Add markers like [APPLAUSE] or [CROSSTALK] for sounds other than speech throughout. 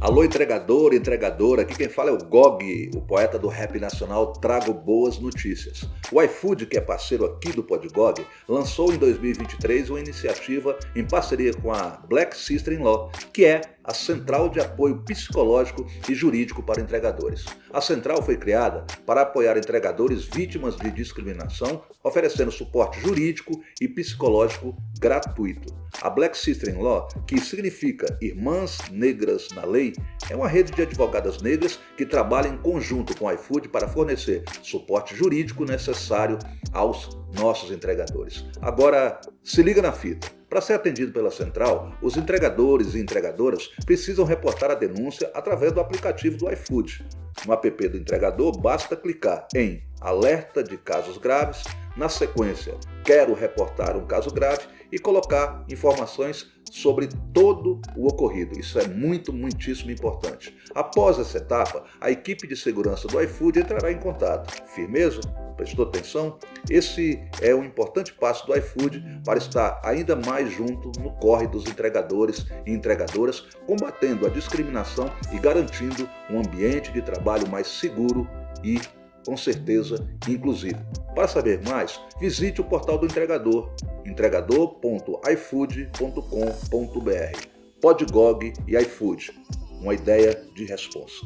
Alô, entregador, entregadora, aqui quem fala é o Gog, o poeta do rap nacional Trago Boas Notícias. O iFood, que é parceiro aqui do Podgog, lançou em 2023 uma iniciativa em parceria com a Black Sister in Law, que é a Central de Apoio Psicológico e Jurídico para Entregadores. A central foi criada para apoiar entregadores vítimas de discriminação, oferecendo suporte jurídico e psicológico gratuito. A Black Sister in Law, que significa Irmãs Negras na Lei, é uma rede de advogadas negras que trabalha em conjunto com a iFood para fornecer suporte jurídico necessário aos nossos entregadores. Agora, se liga na fita. Para ser atendido pela central, os entregadores e entregadoras precisam reportar a denúncia através do aplicativo do iFood. No app do entregador, basta clicar em alerta de casos graves. Na sequência, quero reportar um caso grave e colocar informações sobre todo o ocorrido. Isso é muito, muitíssimo importante. Após essa etapa, a equipe de segurança do iFood entrará em contato. Firmeza? Prestou atenção? Esse é um importante passo do iFood para estar ainda mais junto no corre dos entregadores e entregadoras, combatendo a discriminação e garantindo um ambiente de trabalho mais seguro e com certeza inclusive. Para saber mais, visite o portal do entregador, entregador.ifood.com.br. Podgog e iFood, uma ideia de resposta.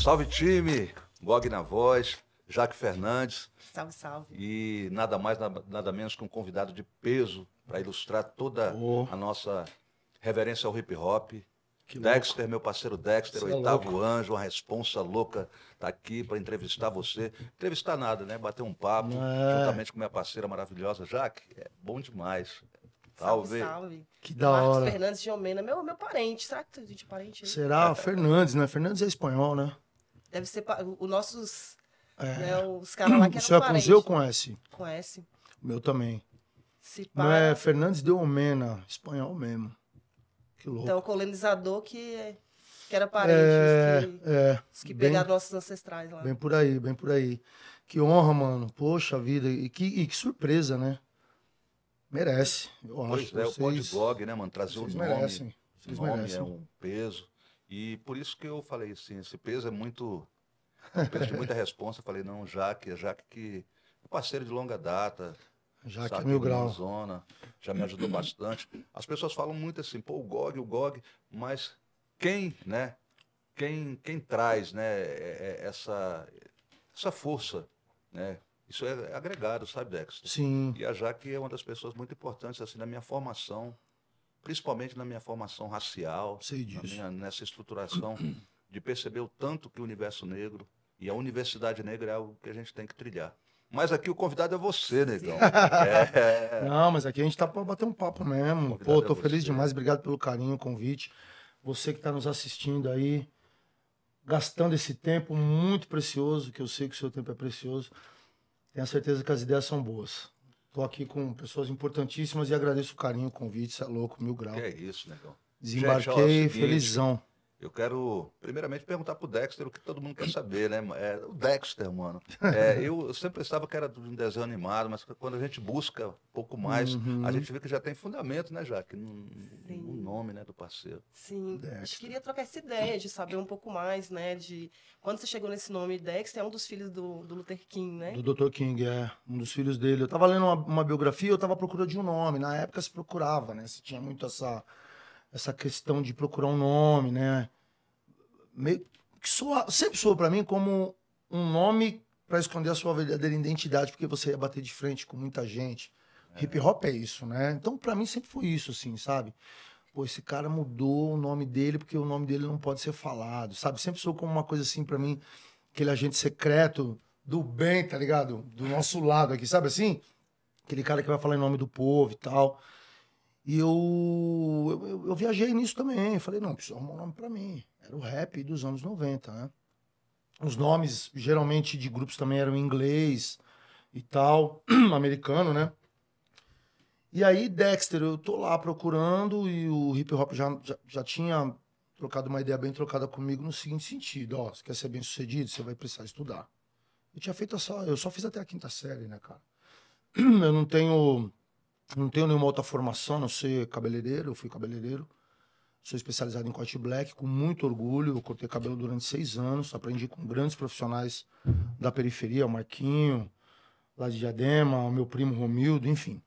Salve time, Gog na voz, Jaque Fernandes. Salve, salve. E nada mais, nada menos que um convidado de peso para ilustrar toda oh. a nossa reverência ao hip hop que Dexter, meu parceiro Dexter, Você é oitavo é anjo, uma responsa louca, tá aqui para entrevistar você. Entrevistar nada, né? Bater um papo, é. juntamente com minha parceira maravilhosa, Jaque. É bom demais. Salve, salve. Que da Marcos hora. Fernandes de Omena, meu, meu parente. Será que tem de parente? Aí? Será? Fernandes, né? Fernandes é espanhol, né? Deve ser os nossos. É. Né, os caras lá que eram senhor é com Z ou com S? Com S. O meu também. Se Não é Fernandes de Omena, espanhol mesmo. Que louco. Então, o colonizador que, é, que era parente, é, os que, é, os que pegaram nossos ancestrais lá. Bem por aí, bem por aí. Que honra, mano. Poxa vida. E que, e que surpresa, né? Merece. Eu pois acho. é, vocês... o Pod Blog, né, mano? Trazer vocês o nome. Merecem. Vocês nome merecem. é um peso. E por isso que eu falei assim, esse peso é muito. É um peso de muita responsa. Eu falei, não, Jaque, é Jaque que é parceiro de longa data. Já sabe? que é mil graus. Zona, já me ajudou bastante. As pessoas falam muito assim, pô, o GOG, o GOG, mas quem, né? Quem, quem traz, né? É, é, essa, essa força, né? Isso é agregado, sabe, Dexter? Sim. E a Jaque é uma das pessoas muito importantes, assim, na minha formação, principalmente na minha formação racial, minha, nessa estruturação, de perceber o tanto que o universo negro e a universidade negra é algo que a gente tem que trilhar. Mas aqui o convidado é você, negão. [LAUGHS] É. Não, mas aqui a gente tá pra bater um papo mesmo. Pô, tô é feliz demais. Obrigado pelo carinho, convite. Você que tá nos assistindo aí, gastando esse tempo muito precioso, que eu sei que o seu tempo é precioso. Tenho certeza que as ideias são boas. Tô aqui com pessoas importantíssimas e agradeço o carinho, o convite. Você é louco, mil graus. Que é isso, negão. Desembarquei, gente, ó, é seguinte, felizão. Eu quero, primeiramente, perguntar para o Dexter o que todo mundo quer saber, né? É, o Dexter, mano. [LAUGHS] É, eu, sempre pensava que era de um desenho animado, mas quando a gente busca um pouco mais, uhum. a gente vê que já tem fundamento, né, Jaque? No, no nome né, do parceiro. Sim. Dexter. A gente queria trocar essa ideia de saber um pouco mais, né? De quando você chegou nesse nome, Dexter é um dos filhos do, do Luther King, né? Do Dr. King, é. Um dos filhos dele. Eu estava lendo uma, uma biografia, eu estava procurando de um nome. Na época se procurava, né? Se tinha muito essa essa questão de procurar um nome, né? Meio que soa, sempre soou para mim como um nome para esconder a sua verdadeira identidade, porque você ia bater de frente com muita gente. É. Hip hop é isso, né? Então, para mim sempre foi isso, assim, sabe? Pô, esse cara mudou o nome dele porque o nome dele não pode ser falado, sabe? Sempre sou como uma coisa assim para mim, aquele agente secreto do bem, tá ligado? Do nosso lado aqui, sabe assim? Aquele cara que vai falar em nome do povo e tal. E eu, eu, eu viajei nisso também. Eu falei, não, preciso arrumar um nome pra mim. Era o rap dos anos 90, né? Os nomes, geralmente, de grupos também eram em inglês e tal, [CLEARS THROAT] americano, né? E aí, Dexter, eu tô lá procurando e o hip hop já, já, já tinha trocado uma ideia bem trocada comigo no seguinte sentido: ó, você quer ser bem sucedido, você vai precisar estudar. Eu tinha feito só, eu só fiz até a quinta série, né, cara? [CLEARS THROAT] Eu não tenho não tenho nenhuma outra formação, não ser cabeleireiro, eu fui cabeleireiro. Sou especializado em corte black, com muito orgulho. Eu cortei cabelo durante seis anos, aprendi com grandes profissionais da periferia, o Marquinho, lá de Diadema, o meu primo Romildo, enfim.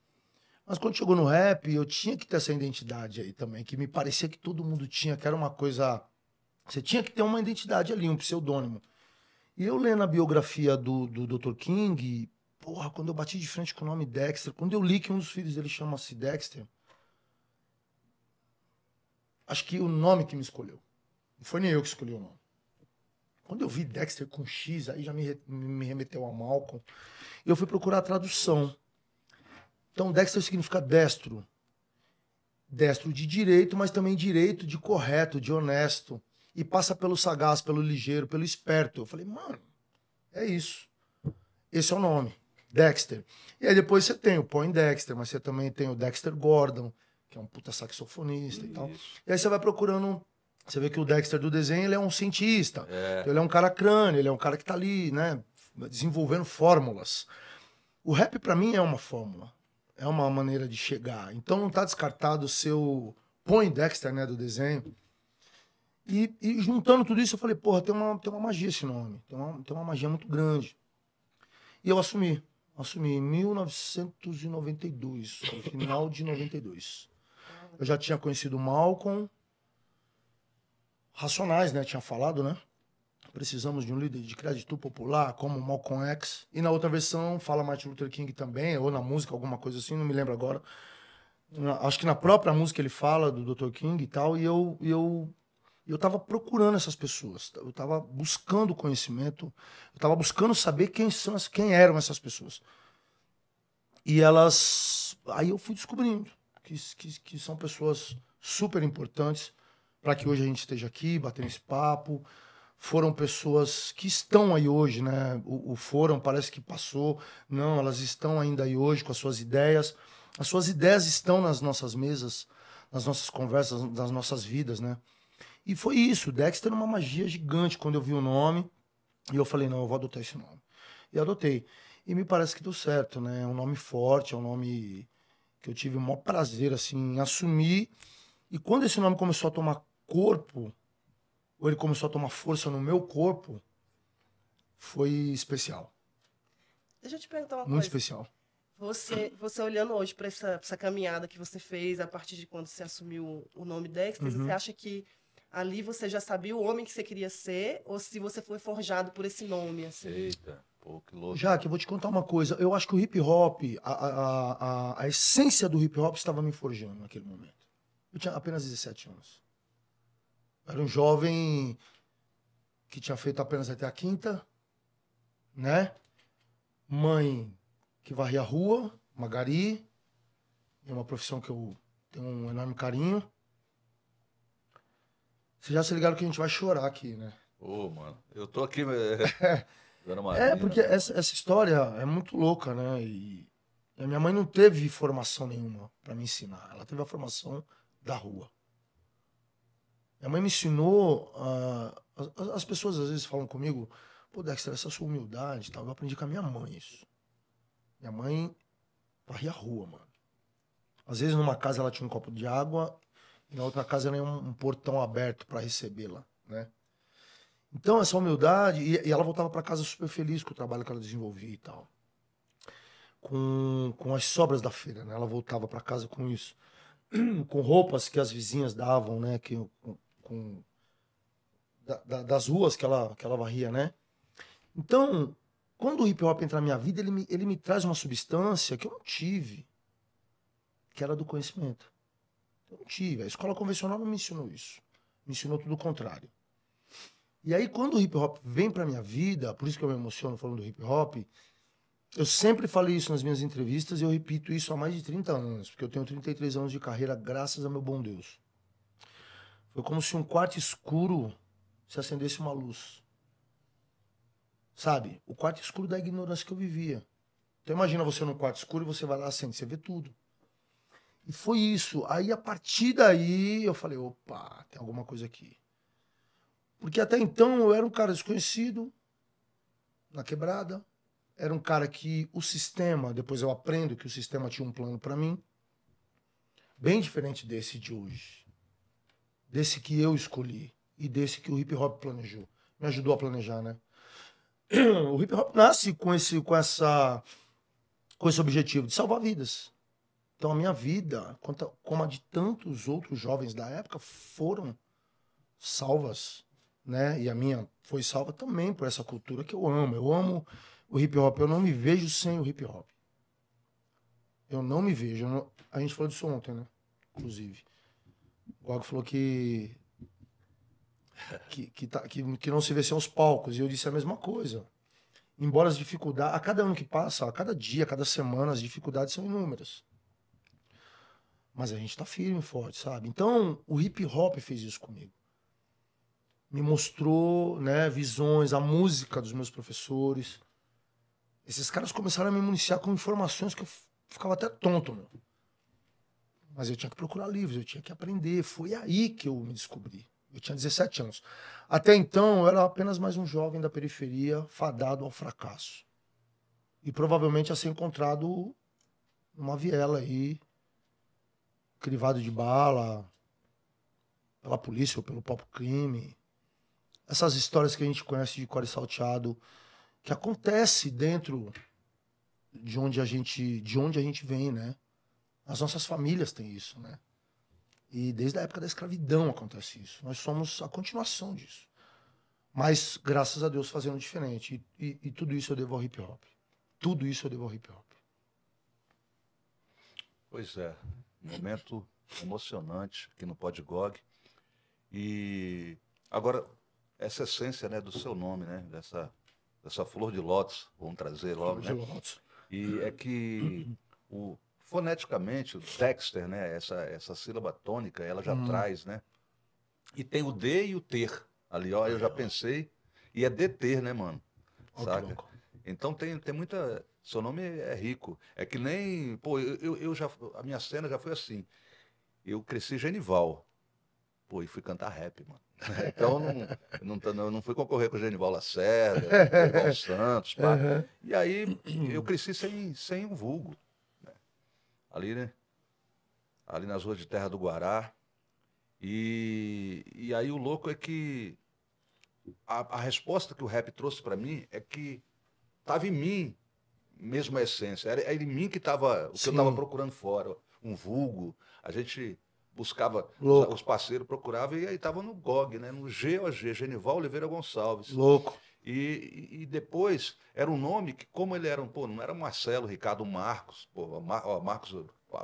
Mas quando chegou no rap, eu tinha que ter essa identidade aí também, que me parecia que todo mundo tinha, que era uma coisa. Você tinha que ter uma identidade ali, um pseudônimo. E eu lendo a biografia do, do Dr. King, porra, quando eu bati de frente com o nome Dexter, quando eu li que um dos filhos dele chama-se Dexter, acho que o nome que me escolheu. Não foi nem eu que escolhi o nome. Quando eu vi Dexter com X, aí já me, me remeteu a Malcolm. Eu fui procurar a tradução. Então, Dexter significa destro. Destro de direito, mas também direito de correto, de honesto. E passa pelo sagaz, pelo ligeiro, pelo esperto. Eu falei, mano, é isso. Esse é o nome. Dexter. E aí depois você tem o Point Dexter, mas você também tem o Dexter Gordon, que é um puta saxofonista Isso. e tal. E aí você vai procurando. Você vê que o Dexter do desenho ele é um cientista. É. Então ele é um cara crânio, ele é um cara que está ali, né? Desenvolvendo fórmulas. O rap, para mim, é uma fórmula. É uma maneira de chegar. Então não está descartado o seu Point Dexter, né, do desenho. E, e, juntando tudo isso, eu falei, porra, tem uma, tem uma magia esse nome. Tem uma, tem uma magia muito grande. E eu assumi. Assumi em 1992, no final de 92. Eu já tinha conhecido o Malcolm. Racionais, né? Tinha falado, né? Precisamos de um líder de crédito popular, como o Malcolm X. E na outra versão fala Martin Luther King também, ou na música, alguma coisa assim, não me lembro agora. Acho que na própria música ele fala do Dr. King e tal, e eu, eu e eu estava procurando essas pessoas, eu estava buscando conhecimento, eu estava buscando saber quem, são, quem eram essas pessoas. E elas. Aí eu fui descobrindo que, que, que são pessoas super importantes para que hoje a gente esteja aqui, batendo esse papo. Foram pessoas que estão aí hoje, né? O, o foram parece que passou. Não, elas estão ainda aí hoje com as suas ideias. As suas ideias estão nas nossas mesas, nas nossas conversas, nas nossas vidas, né? E foi isso. Dexter era é uma magia gigante quando eu vi o nome. E eu falei, não, eu vou adotar esse nome. E adotei. E me parece que deu certo, né? É um nome forte, é um nome que eu tive o maior prazer, assim, em assumir. E quando esse nome começou a tomar corpo, ou ele começou a tomar força no meu corpo, foi especial. Deixa eu te perguntar uma Muito coisa. Muito especial. Você, você olhando hoje para essa, essa, caminhada que você fez a partir de quando você assumiu o nome Dexter, uhum. você acha que ali você já sabia o homem que você queria ser ou se você foi forjado por esse nome, assim? Eita. Pô, que louco. que eu vou te contar uma coisa. Eu acho que o hip hop, a, a, a, a essência do hip hop estava me forjando naquele momento. Eu tinha apenas 17 anos. Era um jovem que tinha feito apenas até a quinta, né? Mãe que varria a rua, Magari. É uma profissão que eu tenho um enorme carinho. Vocês já se ligaram que a gente vai chorar aqui, né? Ô, oh, mano, eu tô aqui. [LAUGHS] É. é, porque né? essa, essa, história é muito louca, né? E a minha mãe não teve formação nenhuma para me ensinar. Ela teve a formação da rua. Minha mãe me ensinou. Uh, as pessoas às vezes falam comigo, pô, Dexter, essa sua humildade tal. Eu aprendi com a minha mãe isso. Minha mãe varria a rua, mano. Às vezes numa casa ela tinha um copo de água na outra casa era um, um portão aberto para recebê-la, né? Então, essa humildade. E, e ela voltava para casa super feliz com o trabalho que ela desenvolvia e tal. Com, com as sobras da feira, né? Ela voltava para casa com isso. [CLEARS THROAT] com roupas que as vizinhas davam, né? Que, com, com da, da, das ruas que ela, que ela varria, né? Então, quando o hip hop entra na minha vida, ele me, ele me traz uma substância que eu não tive, que era do conhecimento. Eu não tive. A escola convencional não me ensinou isso. Me ensinou tudo o contrário. E aí, quando o hip hop vem pra minha vida, por isso que eu me emociono falando do hip hop, eu sempre falei isso nas minhas entrevistas e eu repito isso há mais de 30 anos, porque eu tenho 33 anos de carreira, graças a meu bom Deus. Foi como se um quarto escuro se acendesse uma luz. Sabe? O quarto escuro da ignorância que eu vivia. Então imagina você num quarto escuro e você vai lá, acende, você vê tudo. E foi isso. Aí a partir daí eu falei, opa, tem alguma coisa aqui. Porque até então eu era um cara desconhecido na quebrada, era um cara que o sistema, depois eu aprendo que o sistema tinha um plano para mim, bem diferente desse de hoje. Desse que eu escolhi e desse que o hip hop planejou. Me ajudou a planejar, né? [CLEARS THROAT] O hip hop nasce com esse com essa com esse objetivo de salvar vidas. Então a minha vida, como a de tantos outros jovens da época, foram salvas, né? E a minha foi salva também por essa cultura que eu amo. Eu amo o hip hop. Eu não me vejo sem o hip hop. Eu não me vejo. Não... A gente falou disso ontem, né? Inclusive. O Gago falou que que, que, tá, que, que não se vê sem os palcos. E eu disse a mesma coisa. Embora as dificuldades, a cada ano que passa, a cada dia, a cada semana, as dificuldades são inúmeras. Mas a gente tá firme e forte, sabe? Então, o hip hop fez isso comigo. Me mostrou, né, visões, a música dos meus professores. Esses caras começaram a me municiar com informações que eu ficava até tonto, meu. Mas eu tinha que procurar livros, eu tinha que aprender. Foi aí que eu me descobri. Eu tinha 17 anos. Até então, eu era apenas mais um jovem da periferia, fadado ao fracasso. E provavelmente ia ser encontrado numa viela aí, crivado de bala pela polícia ou pelo próprio crime. Essas histórias que a gente conhece de core salteado, que acontece dentro de onde a gente, de onde a gente vem, né? As nossas famílias têm isso, né? E desde a época da escravidão acontece isso. Nós somos a continuação disso. Mas, graças a Deus, fazendo diferente. E, e, e tudo isso eu devo ao hip hop. Tudo isso eu devo ao hip hop. Pois é. Momento emocionante aqui no Podgog. E agora, essa essência né, do seu nome, né? Dessa, dessa flor de lótus, vamos trazer logo, flor né? De lótus. E é que o, foneticamente, o Dexter, né? Essa, essa sílaba tônica, ela já hum. traz, né? E tem o D e o ter. Ali, ó, eu já é. pensei. E é deter, né, mano? Saca? Então tem, tem muita seu nome é rico. É que nem. Pô, eu, eu já. A minha cena já foi assim. Eu cresci Genival. Pô, e fui cantar rap, mano. [LAUGHS] Então não, não, não, não fui concorrer com o Genival Lacerda, com o [LAUGHS] Santos, pá. Uhum. E aí eu cresci sem, sem um vulgo. Né? Ali, né? Ali nas ruas de Terra do Guará. E, e aí o louco é que a, a resposta que o rap trouxe para mim é que tava em mim mesma essência. Era, era em mim que estava o Sim. que eu estava procurando fora, um vulgo. A gente buscava Louco. os parceiros, procurava e aí estava no GOG, né? No GOG, Genival Oliveira Gonçalves. Louco. E, e depois era um nome que, como ele era, um, pô, não era Marcelo, Ricardo Marcos, pô, Mar, ó, Marcos,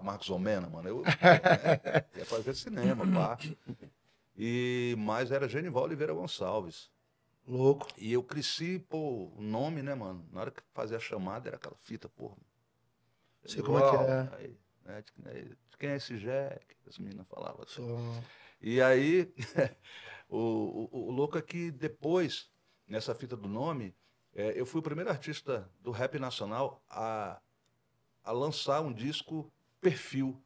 Marcos Omena, mano, eu, eu, [LAUGHS] eu né? ia fazer cinema, pá. E, mas era Genival Oliveira Gonçalves. Louco. E eu cresci, pô, o nome, né, mano? Na hora que fazia a chamada era aquela fita, porra. Sei como é que é. Aí, né, de, de quem é esse Jack? As meninas falavam. Assim. E aí, [LAUGHS] o, o, o, louco é que depois, nessa fita do nome, é, eu fui o primeiro artista do rap nacional a, a lançar um disco perfil,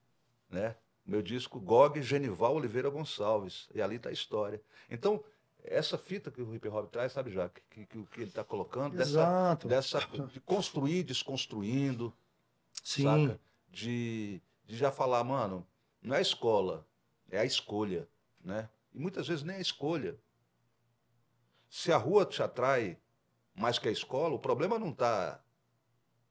né? Meu disco GOG Genival Oliveira Gonçalves. E ali tá a história. Então, essa fita que o hip hop traz, sabe, já Que, que, que ele está colocando, Exato. dessa, dessa de construir, desconstruindo, Sim. saca? De, de já falar, mano, não é a escola, é a escolha, né? E muitas vezes nem é a escolha. Se a rua te atrai mais que a escola, o problema não está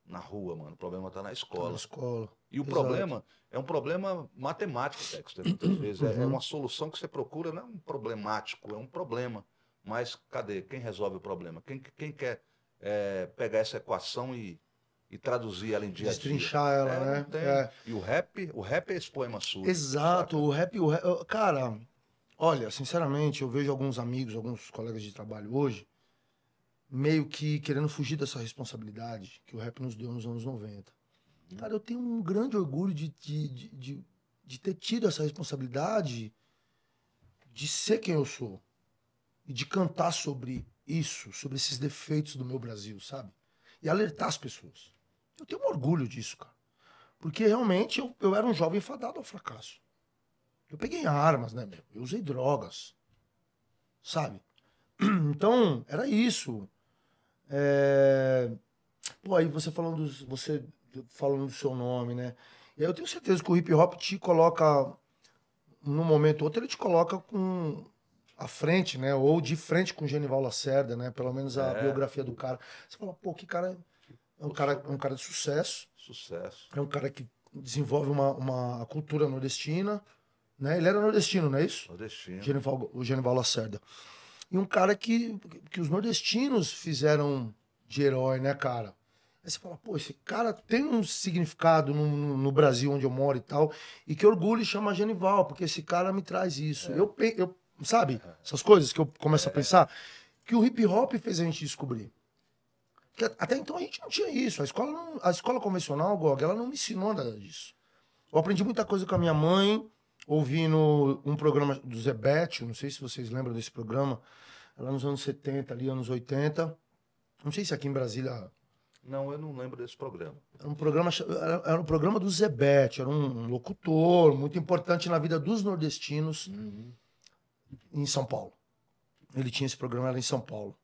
na rua, mano, o problema está na escola. Tá na escola. E o Exato. problema é um problema matemático, Dexter, né, muitas vezes. É, é uhum. É uma solução que você procura, não é um problemático, é um problema. Mas cadê? Quem resolve o problema? Quem, quem quer é, pegar essa equação e, e traduzir ela em dia Destrinchar ela, é, né? Tem... É. E o rap, o rap é esse poema sujo Exato, saca? o rap, o rap. Cara, olha, sinceramente, eu vejo alguns amigos, alguns colegas de trabalho hoje, meio que querendo fugir dessa responsabilidade que o rap nos deu nos anos 90 Cara, eu tenho um grande orgulho de, de, de, de, de ter tido essa responsabilidade de ser quem eu sou e de cantar sobre isso, sobre esses defeitos do meu Brasil, sabe? E alertar as pessoas. Eu tenho um orgulho disso, cara. Porque realmente eu, eu era um jovem fadado ao fracasso. Eu peguei armas, né, meu? Eu usei drogas. Sabe? [CLEARS THROAT] Então, era isso. É... Pô, aí você falando dos. Você falando do seu nome, né? Eu tenho certeza que o hip hop te coloca, num momento ou outro, ele te coloca com a frente, né? Ou de frente com o Genival Lacerda, né? Pelo menos a é. biografia do cara. Você fala, pô, que cara. É um cara, é um cara de sucesso. Sucesso. É um cara que desenvolve uma, uma cultura nordestina. Né? Ele era nordestino, não é isso? Nordestino. Genival, o Genival Lacerda. E um cara que, que os nordestinos fizeram de herói, né, cara? Aí você fala, pô, esse cara tem um significado no, no, Brasil onde eu moro e tal. E que orgulho chama Genival, porque esse cara me traz isso. É. Eu, eu, sabe, é. essas coisas que eu começo é. a pensar, que o hip hop fez a gente descobrir. Que até então a gente não tinha isso. A escola, não, a escola convencional, Gog, ela não me ensinou nada disso. Eu aprendi muita coisa com a minha mãe, ouvindo um programa do Zé Bétio, não sei se vocês lembram desse programa, lá nos anos 70, ali, anos 80. Não sei se aqui em Brasília não, eu não lembro desse programa. Era um programa, era, um programa do Zebete, era um, locutor muito importante na vida dos nordestinos uhum. em São Paulo. Ele tinha esse programa, lá em São Paulo.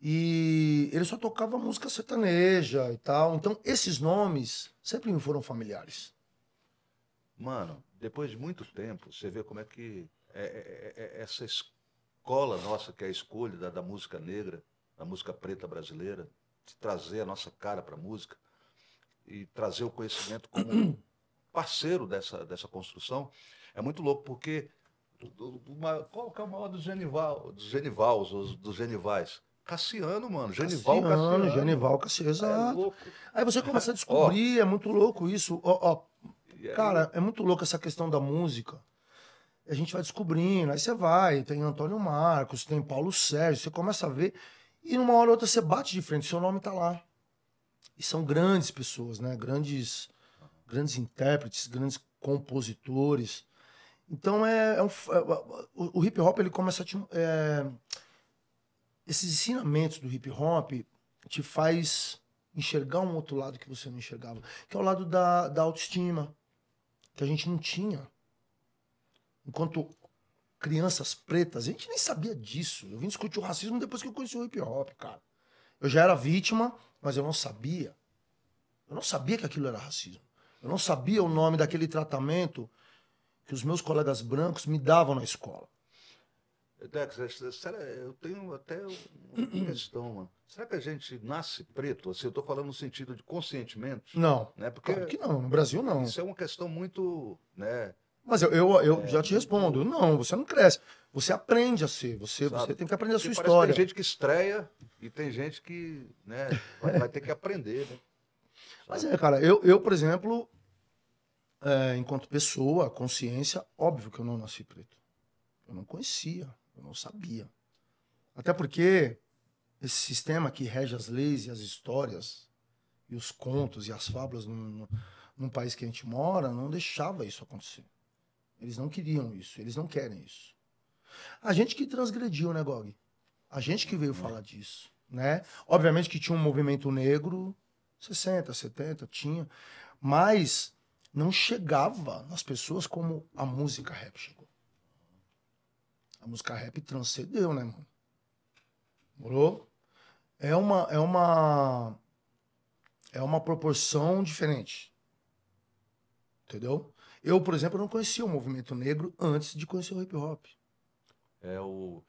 E ele só tocava música sertaneja e tal. Então, esses nomes sempre me foram familiares. Mano, depois de muito tempo, você vê como é que é, é, é, é essa escola nossa, que é a escolha da, da música negra, da música preta brasileira, de trazer a nossa cara para a música e trazer o conhecimento como [CLEARS THROAT] parceiro dessa, dessa construção, é muito louco, porque uma, qual que é o maior do Genival, dos Genivals, dos, Genivais? Cassiano, mano. Genival Cassiano. Cassiano. Genival Cassiano, é exato. É aí você começa a descobrir, oh. é muito louco isso. oh, oh. Cara, é muito louco essa questão da música. A gente vai descobrindo, aí você vai, tem Antônio Marcos, tem Paulo Sérgio, você começa a ver e numa hora ou outra você bate de frente, seu nome tá lá. E são grandes pessoas, né? Grandes, grandes intérpretes, grandes compositores. Então é, é, um, é o, o, hip hop ele começa a te, é, esses ensinamentos do hip hop te faz enxergar um outro lado que você não enxergava, que é o lado da, da autoestima que a gente não tinha. Enquanto crianças pretas. A gente nem sabia disso. Eu vim discutir o racismo depois que eu conheci o hip hop, cara. Eu já era vítima, mas eu não sabia. Eu não sabia que aquilo era racismo. Eu não sabia o nome daquele tratamento que os meus colegas brancos me davam na escola. Dex, é, é, eu tenho até uma questão, mano. Será que a gente nasce preto? Assim, eu estou falando no sentido de conscientemente. Não. Né? Porque, claro que não, no Brasil não. Isso é uma questão muito. Né, mas eu, eu, eu já te respondo. Não, você não cresce. Você aprende a ser. Você, você tem que aprender a sua história. Tem gente que estreia e tem gente que né, vai, vai ter que aprender. Né? Mas é, cara, eu, eu por exemplo, é, enquanto pessoa, consciência, óbvio que eu não nasci preto. Eu não conhecia, eu não sabia. Até porque esse sistema que rege as leis e as histórias, e os contos e as fábulas num, num país que a gente mora, não deixava isso acontecer. Eles não queriam isso, eles não querem isso. A gente que transgrediu, né, Gog? A gente que veio é. falar disso, né? Obviamente que tinha um movimento negro, 60, 70, tinha, mas não chegava nas pessoas como a música rap chegou. A música rap transcendeu, né, mano? Morou? É uma é uma é uma proporção diferente. Entendeu? Eu, por exemplo, não conhecia o movimento negro antes de conhecer o hip hop. É o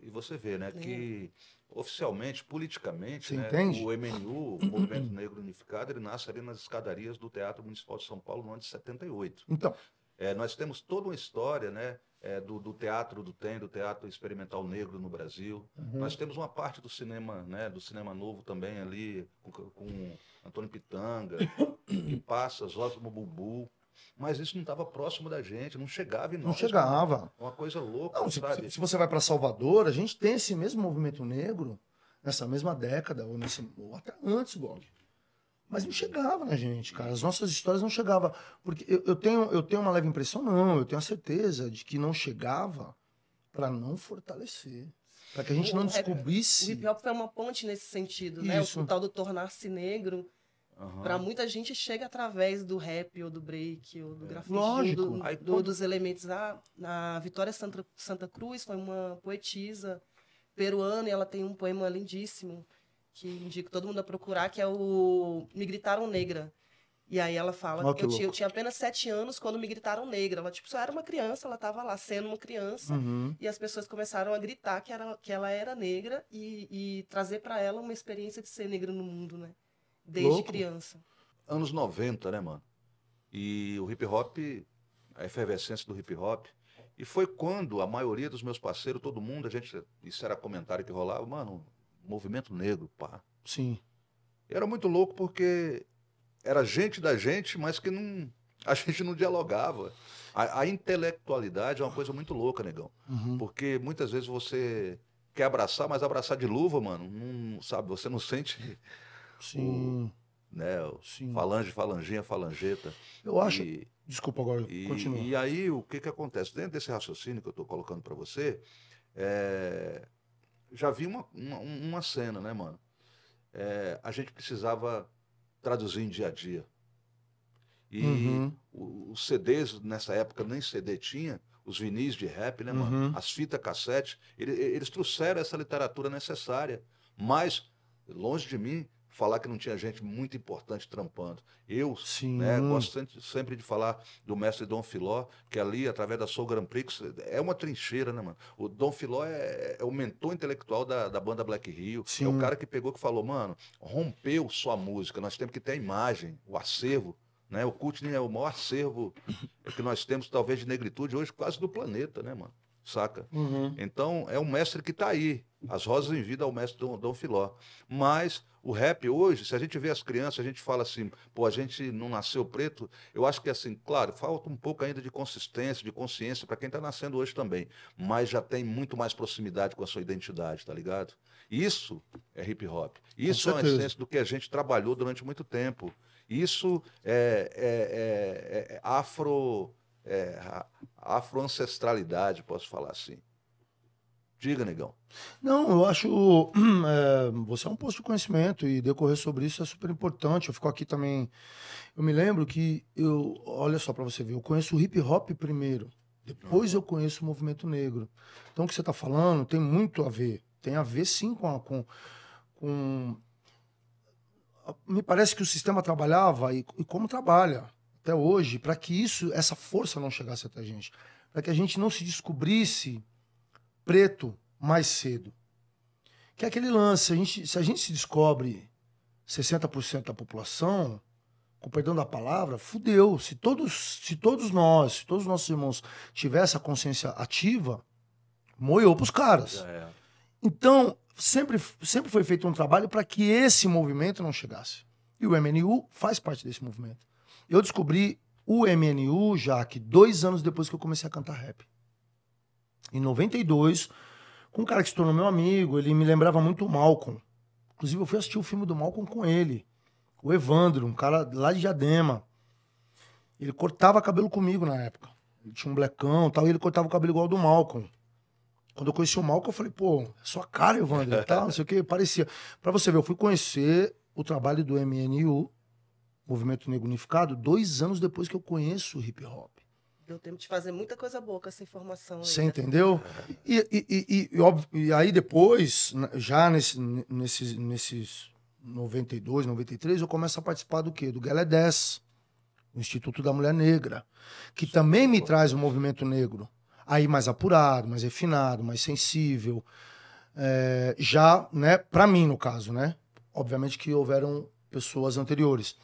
e você vê, né, é. que oficialmente, politicamente, né, o MNU, o [CLEARS THROAT] Movimento Negro Unificado, ele nasce ali nas escadarias do Teatro Municipal de São Paulo no ano de 78. Então, é, nós temos toda uma história, né, é, do, do, teatro do tem do teatro experimental negro no Brasil uhum. nós temos uma parte do cinema né do cinema novo também ali com, com Antônio Pitanga [COUGHS] que passa Zózimo Bubu mas isso não estava próximo da gente, não chegava em nós. Não chegava. Uma coisa louca, não, se, se, você vai para Salvador, a gente tem esse mesmo movimento negro nessa mesma década, ou, nesse, ou até antes, Gog. Mas não chegava na gente, cara. As nossas histórias não chegavam. Porque eu, eu, tenho, eu tenho uma leve impressão, não. Eu tenho a certeza de que não chegava para não fortalecer. Para que a gente não descobrisse. O hip hop foi uma ponte nesse sentido, Isso. né? O tal do tornar-se negro Uhum. Pra muita gente chega através do rap ou do break ou do é. grafite. Lógico. Do, Aí, do, dos elementos. Ah, a, Vitória Santa, Santa Cruz foi uma poetisa peruana e ela tem um poema lindíssimo que indico todo mundo a procurar, que é o Me Gritaram Negra. E aí ela fala, oh, eu, tinha, eu, tinha, apenas sete anos quando me gritaram negra. Ela, tipo, só era uma criança, ela estava lá sendo uma criança. Uhum. E as pessoas começaram a gritar que, era, que ela era negra e, e trazer para ela uma experiência de ser negra no mundo, né? Desde Louco. criança. Anos 90, né, mano? E o hip hop, a efervescência do hip hop. E foi quando a maioria dos meus parceiros, todo mundo, a gente, isso era comentário que rolava, mano, movimento negro, pá. Sim. E era muito louco porque era gente da gente, mas que não, a gente não dialogava. A, a intelectualidade é uma coisa muito louca, negão. Uhum. Porque muitas vezes você quer abraçar, mas abraçar de luva, mano, não, sabe, você não sente Sim. O, né, o Sim. Falange, falanginha, falangeta. Eu acho. E, Desculpa agora, e, continua. E aí, o que, que acontece? Dentro desse raciocínio que eu estou colocando para você, é, já vi uma, uma, uma, cena, né, mano? É, a gente precisava traduzir em dia a dia. E uhum. os CDs, nessa época, nem CD tinha, os vinis de rap, né, mano? Uhum. As fitas cassete, eles, eles trouxeram essa literatura necessária. Mas, longe de mim, falar que não tinha gente muito importante trampando. Eu Sim. Né, gosto sempre de falar do mestre Dom Filó, que ali, através da Soul Grand Prix, é uma trincheira, né, mano? O Dom Filó é, é o mentor intelectual da, da banda Black Rio. É o cara que pegou que falou, mano, rompeu sua música, nós temos que ter a imagem, o acervo. Né? O Kutner é o maior acervo que nós temos, talvez, de negritude hoje, quase do planeta, né, mano? saca? Uhum. Então é um mestre que está aí. As rosas em vida ao é mestre Dom, Dom Filó. Mas o rap hoje, se a gente vê as crianças, a gente fala assim, pô, a gente não nasceu preto. Eu acho que assim, claro, falta um pouco ainda de consistência, de consciência para quem está nascendo hoje também, mas já tem muito mais proximidade com a sua identidade, tá ligado? Isso é hip hop. Isso é a essência do que a gente trabalhou durante muito tempo. Isso é, é, é, é, é afro é, afroancestralidade, posso falar assim. Diga, negão. Não, eu acho. [CLEARS THROAT] É, você é um posto de conhecimento e decorrer sobre isso é super importante. Eu fico aqui também. Eu me lembro que eu. Olha só para você ver, eu conheço o hip hop primeiro, depois eu conheço o movimento negro. Então o que você está falando tem muito a ver. Tem a ver sim com, a, com, com me parece que o sistema trabalhava e, e, como trabalha até hoje para que isso, essa força não chegasse até a gente, para que a gente não se descobrisse preto mais cedo. Que é aquele lance, a gente, se a gente se descobre 60% da população, com perdão da palavra, fudeu. Se todos, se todos nós, se todos os nossos irmãos tivessem a consciência ativa, moiou para os caras. É. Então, sempre, sempre foi feito um trabalho para que esse movimento não chegasse. E o MNU faz parte desse movimento. Eu descobri o MNU, Jaque, dois anos depois que eu comecei a cantar rap. Em 92, com um cara que se tornou meu amigo, ele me lembrava muito o Malcolm. Inclusive, eu fui assistir o filme do Malcolm com ele. O Evandro, um cara lá de Jadema. Ele cortava cabelo comigo na época. Ele tinha um blecão e tal, e ele cortava o cabelo igual ao do Malcolm. Quando eu conheci o Malcolm, eu falei, pô, é sua cara, Evandro, tal, não sei o que, parecia. Pra você ver, eu fui conhecer o trabalho do MNU Movimento Negro Unificado, dois anos depois que eu conheço o hip hop. Deu tempo de fazer muita coisa boa com essa informação. Você entendeu? E, e, e, óbvio, e, aí depois, já nesse, nesses, nesses 92, 93, eu começo a participar do quê? Do Galé 10, Instituto da Mulher Negra, que é também me traz o um movimento negro. Aí mais apurado, mais refinado, mais sensível. É, já, né, para mim no caso, né? Obviamente que houveram pessoas anteriores.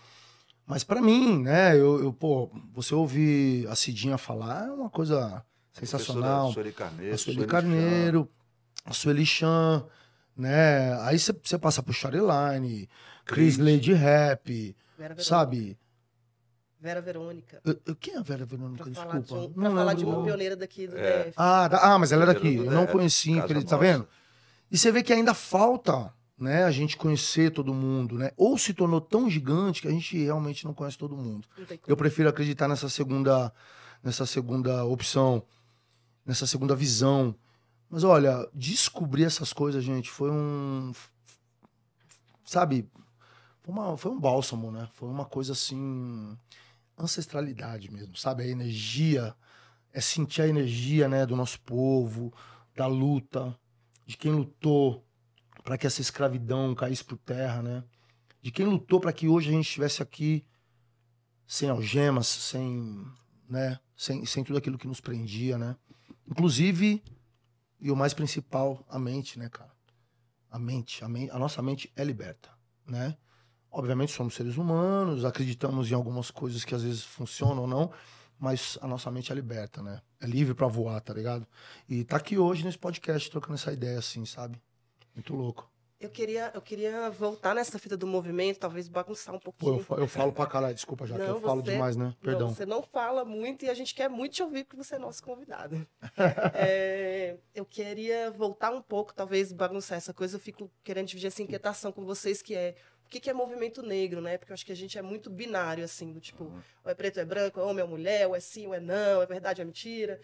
Mas para mim, né, eu, eu, pô, você ouvir a Cidinha falar é uma coisa sensacional. A Sueli Carneiro. A Sueli, Sueli Carneiro, Chan. a Sueli Chan, né? Aí você passa por Chareline, Chris Lady Rap, Vera sabe? Vera Verônica. Eu, eu, quem é a Vera Verônica? Pra Desculpa. Falar de, não pra falar de uma pioneira daqui do é. DF. Ah, ah, mas ela é era daqui. Eu não conheci, ele, tá vendo? E você vê que ainda falta né, a gente conhecer todo mundo, né? Ou se tornou tão gigante que a gente realmente não conhece todo mundo. Eu prefiro acreditar nessa segunda, nessa segunda opção, nessa segunda visão. Mas olha, descobrir essas coisas, gente, foi um, sabe, foi, uma, foi um bálsamo, né? Foi uma coisa assim, ancestralidade mesmo, sabe? A energia, é sentir a energia, né, do nosso povo, da luta, de quem lutou para que essa escravidão caísse por terra, né? De quem lutou para que hoje a gente estivesse aqui sem algemas, sem, né, sem, sem tudo aquilo que nos prendia, né? Inclusive, e o mais principal, a mente, né, cara? A mente, a, mente, a nossa mente é liberta, né? Obviamente somos seres humanos, acreditamos em algumas coisas que às vezes funcionam ou não, mas a nossa mente é liberta, né? É livre para voar, tá ligado? E tá aqui hoje nesse podcast trocando essa ideia assim, sabe? Muito louco. Eu queria, eu queria voltar nessa fita do movimento, talvez bagunçar um pouquinho. Pô, eu, falo, eu falo pra caralho, desculpa, já que eu falo demais, né? Perdão. Não, você não fala muito e a gente quer muito te ouvir, porque você é nosso convidado. [LAUGHS] é, eu queria voltar um pouco, talvez bagunçar essa coisa. Eu fico querendo dividir essa inquietação com vocês, que é o que, que é movimento negro, né? Porque eu acho que a gente é muito binário, assim, do tipo, uhum. ou é preto, ou é branco, ou é homem, ou é mulher, ou é sim, ou é não, é verdade, ou é mentira.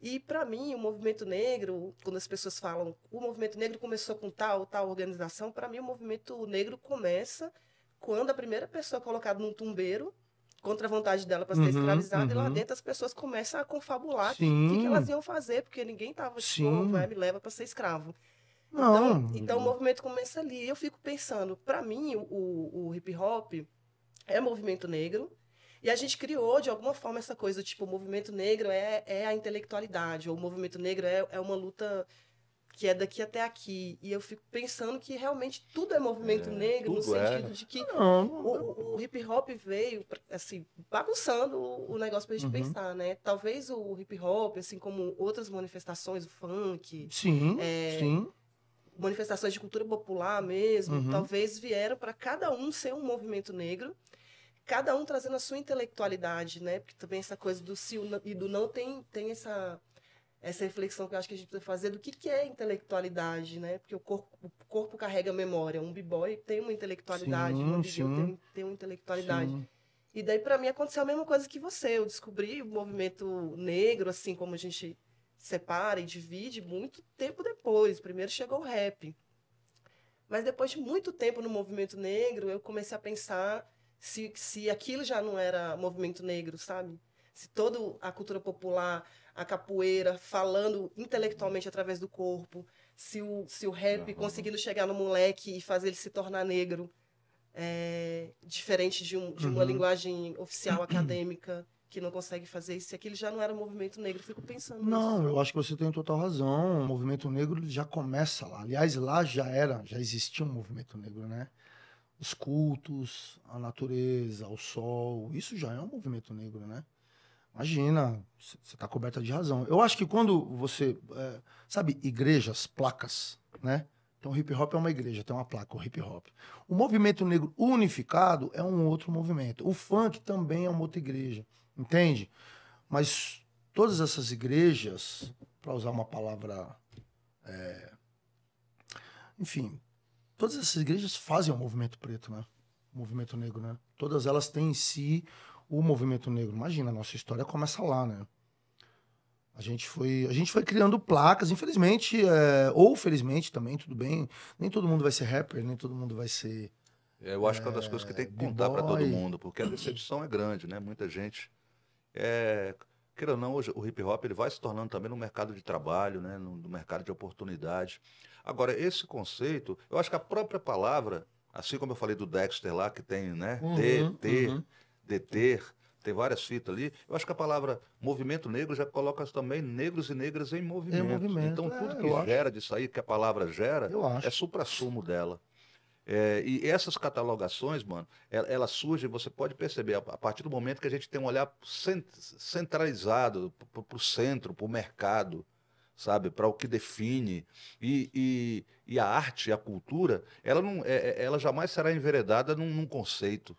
E para mim, o movimento negro, quando as pessoas falam o movimento negro começou com tal tal organização, para mim o movimento negro começa quando a primeira pessoa é colocada num tumbeiro contra a vontade dela para ser uhum, escravizada uhum. e lá uhum. dentro as pessoas começam a confabular o que, que, elas iam fazer, porque ninguém tava tipo, vai me leva para ser escravo. Não. Então, então o movimento começa ali. Eu fico pensando, para mim o, o hip hop é movimento negro, e a gente criou, de alguma forma, essa coisa, tipo, o movimento negro é, é a intelectualidade, ou o movimento negro é, é uma luta que é daqui até aqui. E eu fico pensando que realmente tudo é movimento é, negro, no é. sentido é. de que não, não, o, o, hip hop veio, assim, bagunçando o negócio pra gente uhum. pensar, né? Talvez o hip hop, assim como outras manifestações, o funk. Sim, é, sim. Manifestações de cultura popular mesmo, uhum. talvez vieram para cada um ser um movimento negro cada um trazendo a sua intelectualidade, né? Porque também essa coisa do se e do não tem, tem essa, essa reflexão que eu acho que a gente precisa fazer do que, que é intelectualidade, né? Porque o corpo, o corpo carrega memória. Um b-boy tem uma intelectualidade, sim, um b-boy tem, tem uma intelectualidade. Sim. E daí, para mim, aconteceu a mesma coisa que você. Eu descobri o movimento negro, assim, como a gente separa e divide, muito tempo depois. Primeiro chegou o rap. Mas depois de muito tempo no movimento negro, eu comecei a pensar se, se aquilo já não era movimento negro, sabe? Se toda a cultura popular, a capoeira, falando intelectualmente através do corpo, se o, se o rap uhum. conseguindo chegar no moleque e fazer ele se tornar negro, é, diferente de, um, de uma uhum. linguagem oficial acadêmica que não consegue fazer isso, aquilo já não era um movimento negro. Fico pensando. Não, nisso. eu acho que você tem total razão. O movimento negro já começa lá. Aliás, lá já era, já existia um movimento negro, né? os cultos, a natureza, o sol. Isso já é um movimento negro, né? Imagina, você está coberta de razão. Eu acho que quando você. É, sabe, igrejas, placas, né? Então, hip hop é uma igreja, tem uma placa, o hip hop. O movimento negro unificado é um outro movimento. O funk também é uma outra igreja, entende? Mas todas essas igrejas, para usar uma palavra. É, enfim, todas essas igrejas fazem o movimento preto, né? O movimento negro, né? Todas elas têm em si o movimento negro. Imagina, a nossa história começa lá, né? A gente foi, a gente foi criando placas, infelizmente, é, ou felizmente também, tudo bem. Nem todo mundo vai ser rapper, nem todo mundo vai ser. É, eu acho é, que é uma das coisas que tem eh, que contar para todo mundo, porque a decepção é grande, né? Muita gente. É, queira ou não, hoje o hip hop ele vai se tornando também no mercado de trabalho, né, no, no mercado de oportunidades. Agora, esse conceito, eu acho que a própria palavra, assim como eu falei do Dexter lá, que tem, né, uhum, deter, uhum. deter, tem várias fitas ali. Eu acho que a palavra movimento negro já coloca também negros e negras em movimento. Em movimento. Então, é, tudo que gera acho. disso aí, que a palavra gera, é supra-sumo dela. É, e essas catalogações, mano, elas ela surgem, você pode perceber, a, partir do momento que a gente tem um olhar centralizado para o centro, para o mercado, sabe, para o que define. E, e, e, a arte, a cultura, ela, não, é, é, ela jamais será enveredada num, num, conceito,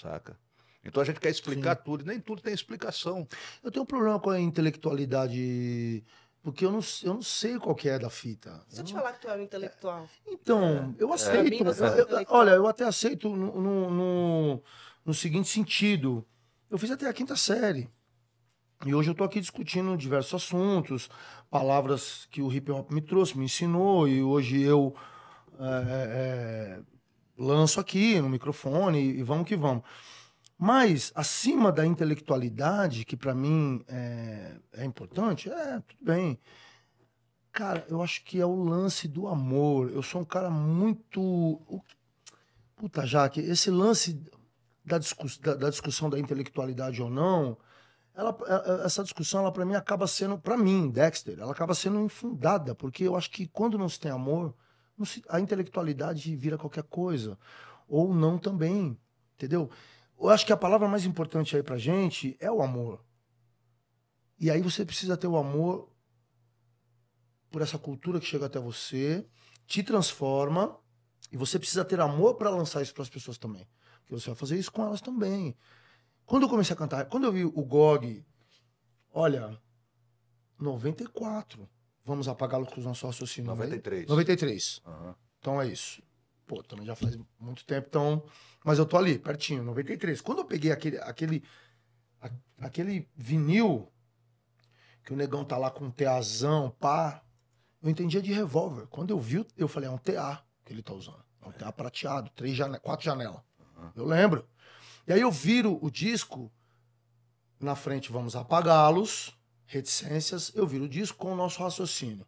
saca? Então a gente quer explicar Sim. tudo, e nem tudo tem explicação. Eu tenho um problema com a intelectualidade porque eu não, eu não sei qual que é da fita. Se eu te falar que tu é um intelectual. É, então, eu é. aceito. É eu, eu, olha, eu até aceito no, no, no, no seguinte sentido. Eu fiz até a quinta série. E hoje eu estou aqui discutindo diversos assuntos, palavras que o hip hop me trouxe, me ensinou, e hoje eu é, é, lanço aqui no microfone e vamos que vamos. Mas, acima da intelectualidade, que para mim é, é importante, é, tudo bem. Cara, eu acho que é o lance do amor. Eu sou um cara muito. Puta, Jaque, esse lance da, discuss... da, da discussão da intelectualidade ou não, ela, é, é, essa discussão, ela para mim acaba sendo, para mim, Dexter, ela acaba sendo infundada, porque eu acho que quando não se tem amor, se, a intelectualidade vira qualquer coisa. Ou não também, entendeu? eu acho que a palavra mais importante aí pra gente é o amor. E aí você precisa ter o amor por essa cultura que chega até você, te transforma, e você precisa ter amor para lançar isso para as pessoas também. Porque você vai fazer isso com elas também. Quando eu comecei a cantar, quando eu vi o GOG, olha, 94. Vamos apagá-lo com os nossos raciocínios. 93. Aí? 93. Uhum. Então é isso pô, também já faz muito tempo, então. Mas eu tô ali, pertinho, 93. Quando eu peguei aquele, aquele, a, aquele vinil, que o negão tá lá com um teazão, pá, eu entendia de revólver. Quando eu vi, eu falei, é um TA que ele tá usando. É um TA prateado, três jane quatro janelas. Uhum. Eu lembro. E aí eu viro o disco, na frente vamos apagá-los, reticências, eu viro o disco com o nosso raciocínio.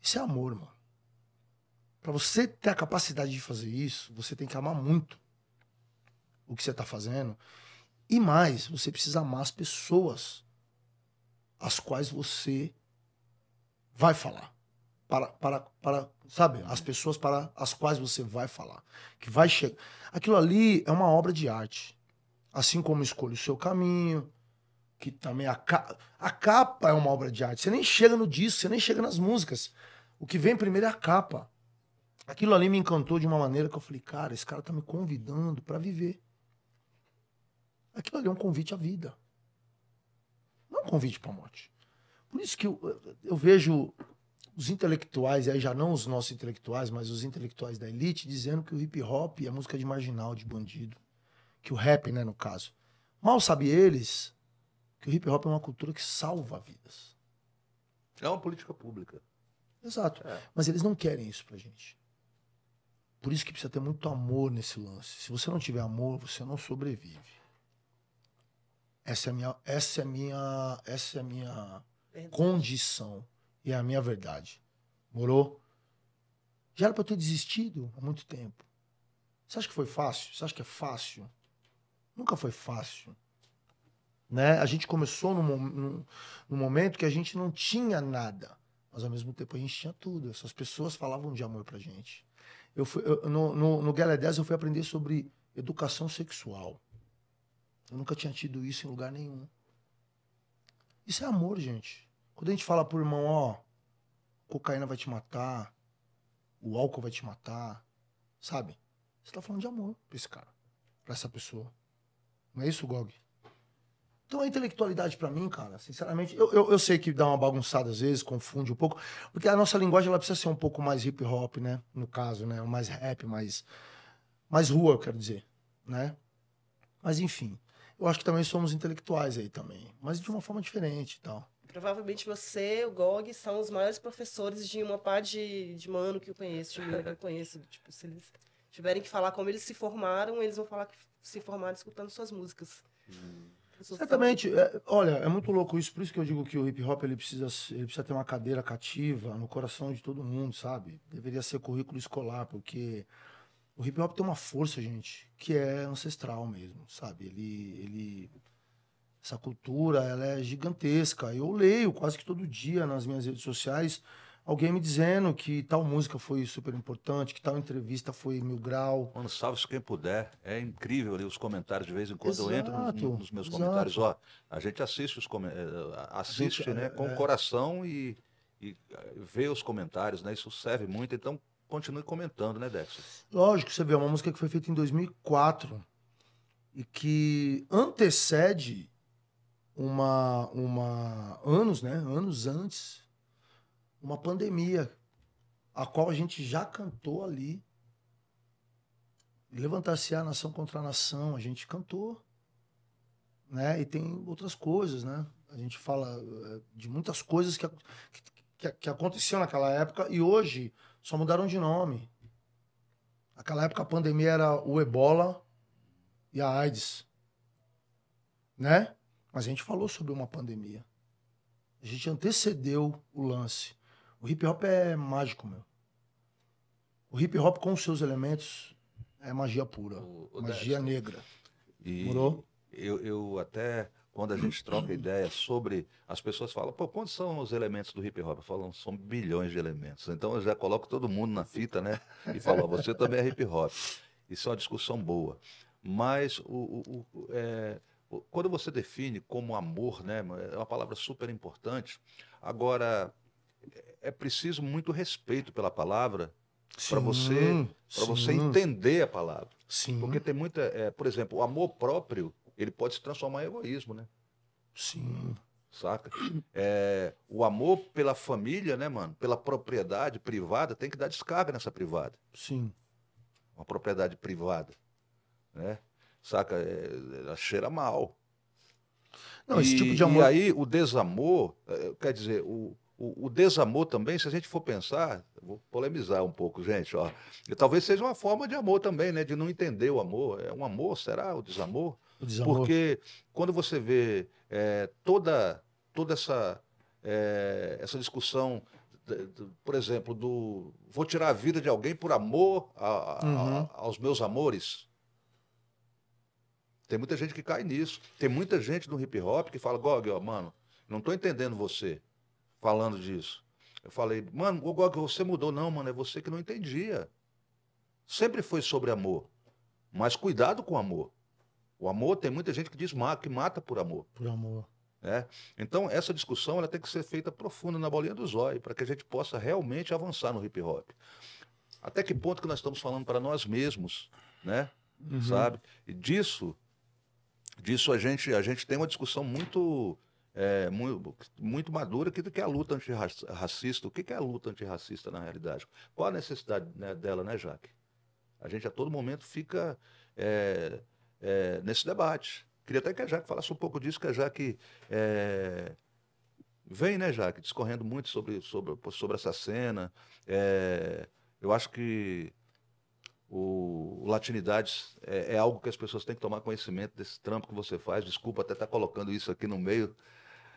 Isso é amor, mano. Para você ter a capacidade de fazer isso, você tem que amar muito o que você está fazendo. E mais, você precisa amar as pessoas as quais você vai falar. Para, para, para, sabe? As pessoas para as quais você vai falar. Que vai chegar. Aquilo ali é uma obra de arte. Assim como escolha o seu caminho, que também a, ca... a capa é uma obra de arte. Você nem chega no disco, você nem chega nas músicas. O que vem primeiro é a capa aquilo ali me encantou de uma maneira que eu falei, cara, esse cara tá me convidando para viver. Aquilo ali é um convite à vida. Não é um convite para a morte. Por isso que eu, eu vejo os intelectuais, e aí já não os nossos intelectuais, mas os intelectuais da elite, dizendo que o hip hop é música de marginal, de bandido. Que o rap, né, no caso. Mal sabem eles que o hip hop é uma cultura que salva vidas. É uma política pública. Exato. É. Mas eles não querem isso pra gente. Por isso que precisa ter muito amor nesse lance. Se você não tiver amor, você não sobrevive. Essa é a minha, essa é a minha, essa é a minha verdade. condição e é a minha verdade. Morou? Já era para ter desistido há muito tempo. Você acha que foi fácil? Você acha que é fácil? Nunca foi fácil. Né? A gente começou num, num, num momento que a gente não tinha nada, mas ao mesmo tempo a gente tinha tudo. Essas pessoas falavam de amor pra gente. Eu fui, eu, no, no, no Gala 10 eu fui aprender sobre educação sexual. Eu nunca tinha tido isso em lugar nenhum. Isso é amor, gente. Quando a gente fala pro irmão, ó, cocaína vai te matar, o álcool vai te matar, sabe? Você tá falando de amor pra esse cara, pra essa pessoa. Não é isso, Gog? Então a intelectualidade para mim, cara, sinceramente, eu, eu, eu, sei que dá uma bagunçada às vezes, confunde um pouco, porque a nossa linguagem ela precisa ser um pouco mais hip hop, né? No caso, né? Mais rap, mais, mais rua, eu quero dizer, né? Mas enfim, eu acho que também somos intelectuais aí também, mas de uma forma diferente e tal. Provavelmente você, o Gog, são os maiores professores de uma par de, de mano que eu conheço, de menino que eu conheço. Tipo, se eles tiverem que falar como eles se formaram, eles vão falar que se formaram escutando suas músicas. Hum certamente Exatamente. É, olha, é muito louco isso. Por isso que eu digo que o hip hop ele precisa, ele precisa ter uma cadeira cativa no coração de todo mundo, sabe? Deveria ser currículo escolar, porque o hip hop tem uma força, gente, que é ancestral mesmo, sabe? Ele. ele essa cultura ela é gigantesca. Eu leio quase que todo dia nas minhas redes sociais alguém me dizendo que tal música foi super importante, que tal entrevista foi mil grau. Mano, salve-se quem puder. É incrível ali os comentários. De vez em quando exato, eu entro nos, nos meus exato. comentários. Ó, a gente assiste os eh, assiste, gente, né? É, com o é... coração e, e eh, vê os comentários, né? Isso serve muito. Então, continue comentando, né, Dex? Lógico, você vê, é uma música que foi feita em 2004 e que antecede uma, uma anos, né? Anos antes uma pandemia, a qual a gente já cantou ali. Levantar-se a nação contra a nação, a gente cantou. Né? E tem outras coisas, né? A gente fala eh, de muitas coisas que, que, que naquela época e hoje só mudaram de nome. Naquela época a pandemia era o ebola e a AIDS. Né? Mas a gente falou sobre uma pandemia. A gente antecedeu o lance. O hip hop é mágico, meu. O hip hop com os seus elementos é magia pura, o, o magia negra. E Morou? Eu, eu até quando a gente troca ideia sobre. As pessoas falam, pô, quantos são os elementos do hip hop? Falam, são bilhões de elementos. Então eu já coloco todo mundo na fita, né? E falo, você também é hip hop. Isso é uma discussão boa. Mas o, o é, quando você define como amor, né? É uma palavra super importante. Agora, é preciso muito respeito pela palavra para você para você entender a palavra. Sim. Porque tem muita, é, por exemplo, o amor próprio ele pode se transformar em egoísmo, né? Sim. Saca? É, o amor pela família, né, mano? Pela propriedade privada tem que dar descarga nessa privada. Sim. Uma propriedade privada, né? Saca? É, ela cheira mal. Não, e, esse tipo de amor. E aí o desamor, é, quer dizer, o, o, o, desamor também, se a gente for pensar, vou polemizar um pouco, gente, ó, talvez seja uma forma de amor também, né? De não entender o amor. É um amor, será? O desamor? O desamor. Porque quando você vê é, toda, toda essa, é, essa discussão por exemplo, do vou tirar a vida de alguém por amor a, uhum. a, aos meus amores. Tem muita gente que cai nisso. Tem muita gente no hip hop que fala, Gog, ó, mano, não estou entendendo você falando disso. Eu falei, mano, que você mudou. Não, mano, é você que não entendia. Sempre foi sobre amor. Mas cuidado com o amor. O amor tem muita gente que diz que mata por amor. Por amor. É? Então, essa discussão ela tem que ser feita profunda na bolinha do zóio, para que a gente possa realmente avançar no hip hop. Até que ponto que nós estamos falando para nós mesmos, né? Uhum. Sabe? E disso, disso a gente, a gente tem uma discussão muito é, muito, muito madura que, que é a luta antirracista. O que, que é a luta antirracista na realidade? Qual a necessidade né, dela, né, Jaque? A gente a todo momento fica é, é, nesse debate. Queria até que a Jaque falasse um pouco disso, que a Jaque é, vem, né, Jaque, discorrendo muito sobre, sobre, sobre essa cena. É, eu acho que o, o Latinidades é, é, algo que as pessoas têm que tomar conhecimento desse trampo que você faz. Desculpa até estar tá colocando isso aqui no meio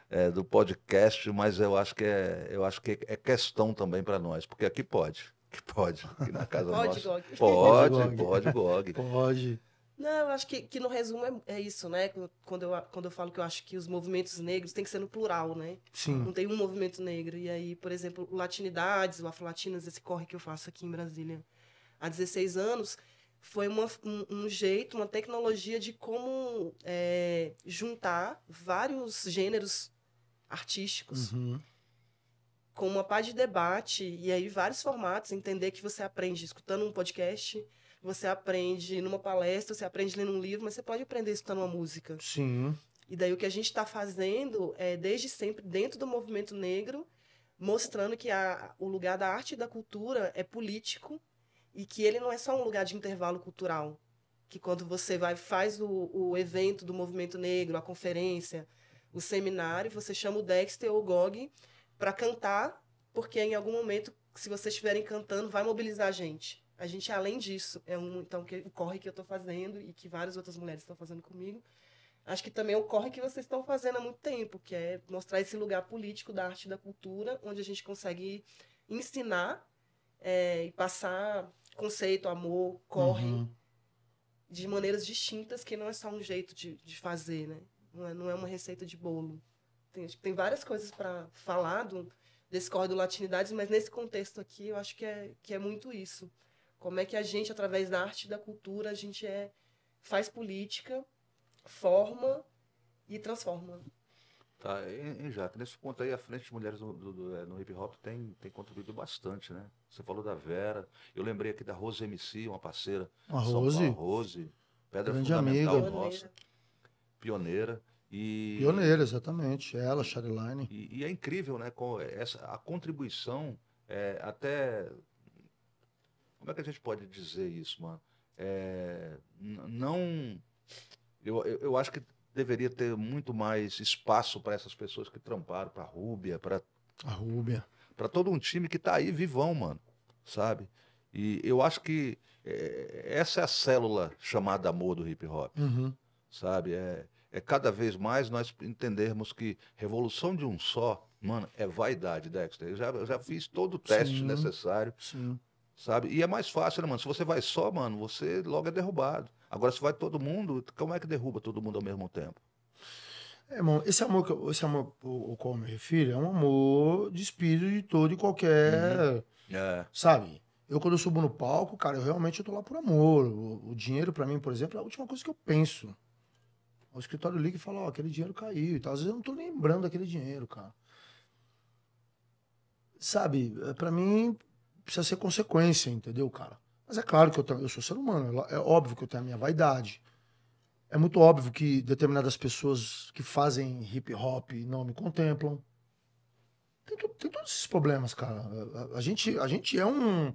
é, do podcast, mas eu acho que é, eu acho que é questão também para nós, porque aqui pode. Que pode. Aqui na casa pode, nossa. Gog. Pode, pode, pode, Gog. Pode. Não, eu acho que, que no resumo é, é, isso, né? Quando eu, quando eu falo que eu acho que os movimentos negros tem que ser no plural, né? Sim. Não tem um movimento negro. E aí, por exemplo, Latinidades, o Afro-Latinas, esse corre que eu faço aqui em Brasília há 16 anos, foi uma, um, um, jeito, uma tecnologia de como é, juntar vários gêneros artísticos. Uhum. Com uma pá de debate, e aí vários formatos, entender que você aprende escutando um podcast, você aprende numa palestra, você aprende lendo um livro, mas você pode aprender escutando uma música. Sim. E daí o que a gente está fazendo é, desde sempre, dentro do movimento negro, mostrando que a, o lugar da arte e da cultura é político e que ele não é só um lugar de intervalo cultural. Que quando você vai faz o, o evento do movimento negro, a conferência, o seminário, você chama o Dexter ou o Gog para cantar, porque em algum momento, se vocês estiverem cantando, vai mobilizar a gente. A gente, além disso, é um então que corre que eu estou fazendo e que várias outras mulheres estão fazendo comigo. Acho que também é corre que vocês estão fazendo há muito tempo, que é mostrar esse lugar político da arte e da cultura, onde a gente consegue ensinar é, e passar conceito, amor, corre, uhum. de maneiras distintas, que não é só um jeito de, de fazer, né? Não é, não é uma receita de bolo. Tem, acho que tem várias coisas para falar do, desse corre do Latinidades, mas nesse contexto aqui eu acho que é, que é muito isso. Como é que a gente, através da arte e da cultura, a gente é, faz política, forma e transforma. Tá, e, já nesse ponto aí, a Frente de Mulheres no, do, do, é, no Hip Hop tem, tem contribuído bastante, né? Você falou da Vera, eu lembrei aqui da Rose MC, uma parceira. A Rose? Paulo, a Rose, pedra Grande fundamental amiga. nossa pioneira. E, pioneira, exatamente. Ela, Chariline. E, e é incrível, né? Com essa, a contribuição é, até. Como é que a gente pode dizer isso, mano? É, não. Eu, eu, eu acho que deveria ter muito mais espaço para essas pessoas que tramparam, para a Rúbia, para. A Rúbia. Para todo um time que está aí vivão, mano. Sabe? E eu acho que é, essa é a célula chamada amor do hip hop. Uhum sabe? É, é cada vez mais nós entendermos que revolução de um só, mano, é vaidade, Dexter. Eu já, eu já fiz todo o teste sim, necessário, sim. sabe? E é mais fácil, né, mano? Se você vai só, mano, você logo é derrubado. Agora, se vai todo mundo, como é que derruba todo mundo ao mesmo tempo? É, irmão, esse amor, que eu, esse amor ao qual eu me refiro é um amor de espírito de todo e qualquer. Uhum. É. Sabe? Eu, quando eu subo no palco, cara, eu realmente eu tô lá por amor. O, o dinheiro, para mim, por exemplo, é a última coisa que eu penso. O escritório liga e fala, ó, oh, aquele dinheiro caiu e tal. Às vezes eu não tô lembrando daquele dinheiro, cara. Sabe, eh, para mim precisa ser consequência, entendeu, cara? Mas é claro que eu, tenho, eu sou ser humano, é, é óbvio que eu tenho a minha vaidade. É muito óbvio que determinadas pessoas que fazem hip hop não me contemplam. Tem, tem todos esses problemas, cara. A, a, gente, a gente é um,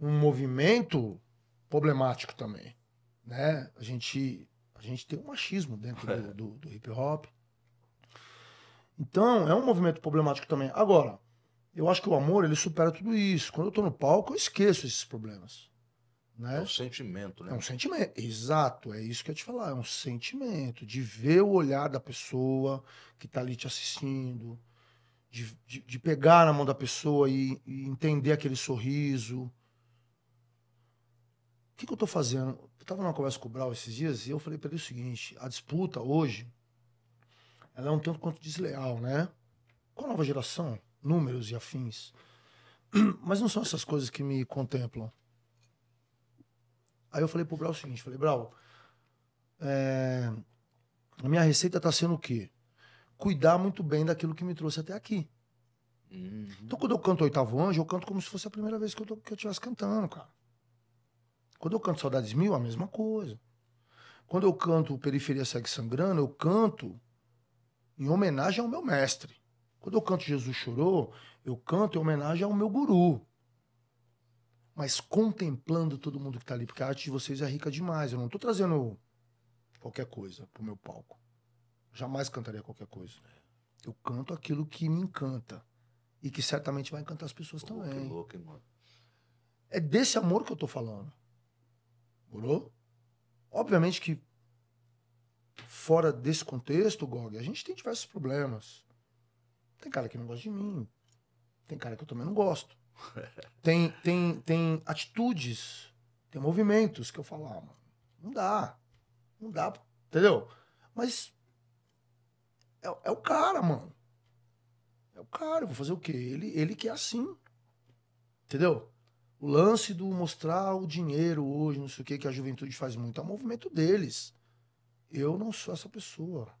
um movimento problemático também, né? A gente a gente tem um machismo dentro do, é. do, do hip hop. Então, é um movimento problemático também. Agora, eu acho que o amor, ele supera tudo isso. Quando eu tô no palco, eu esqueço esses problemas. Né? É um sentimento, né? É um sentimento, exato, é isso que eu te falar, é um sentimento de ver o olhar da pessoa que tá ali te assistindo, de, de, de pegar na mão da pessoa e, e entender aquele sorriso, que, que eu estou fazendo? Eu tava numa conversa com o Brau esses dias e eu falei para ele o seguinte: a disputa hoje ela é um tanto quanto desleal, né? Com a nova geração, números e afins. [CLEARS THROAT] Mas não são essas coisas que me contemplam. Aí eu falei pro Brau o seguinte: falei, Brau, é... a minha receita está sendo o quê? Cuidar muito bem daquilo que me trouxe até aqui. Uhum. Então, quando eu canto o oitavo anjo, eu canto como se fosse a primeira vez que eu, tô, que eu estivesse cantando, cara. Quando eu canto Saudades Mil, a mesma coisa. Quando eu canto Periferia Segue Sangrando, eu canto em homenagem ao meu mestre. Quando eu canto Jesus Chorou, eu canto em homenagem ao meu guru. Mas contemplando todo mundo que está ali, porque a arte de vocês é rica demais. Eu não estou trazendo qualquer coisa pro meu palco. Jamais cantaria qualquer coisa. Eu canto aquilo que me encanta. E que certamente vai encantar as pessoas também. Que louco, hein, mano? É desse amor que eu estou falando. Morou? Obviamente que fora desse contexto, Gog, a gente tem diversos problemas. Tem cara que não gosta de mim. Tem cara que eu também não gosto. [LAUGHS] Tem, tem, tem atitudes, tem movimentos que eu falo, ah, mano, não dá. Não dá, entendeu? Mas é, é, o cara, mano. É o cara, eu vou fazer o quê? Ele, ele que é assim. Entendeu? O lance do mostrar o dinheiro hoje, não sei o que, que a juventude faz muito, é o movimento deles. Eu não sou essa pessoa.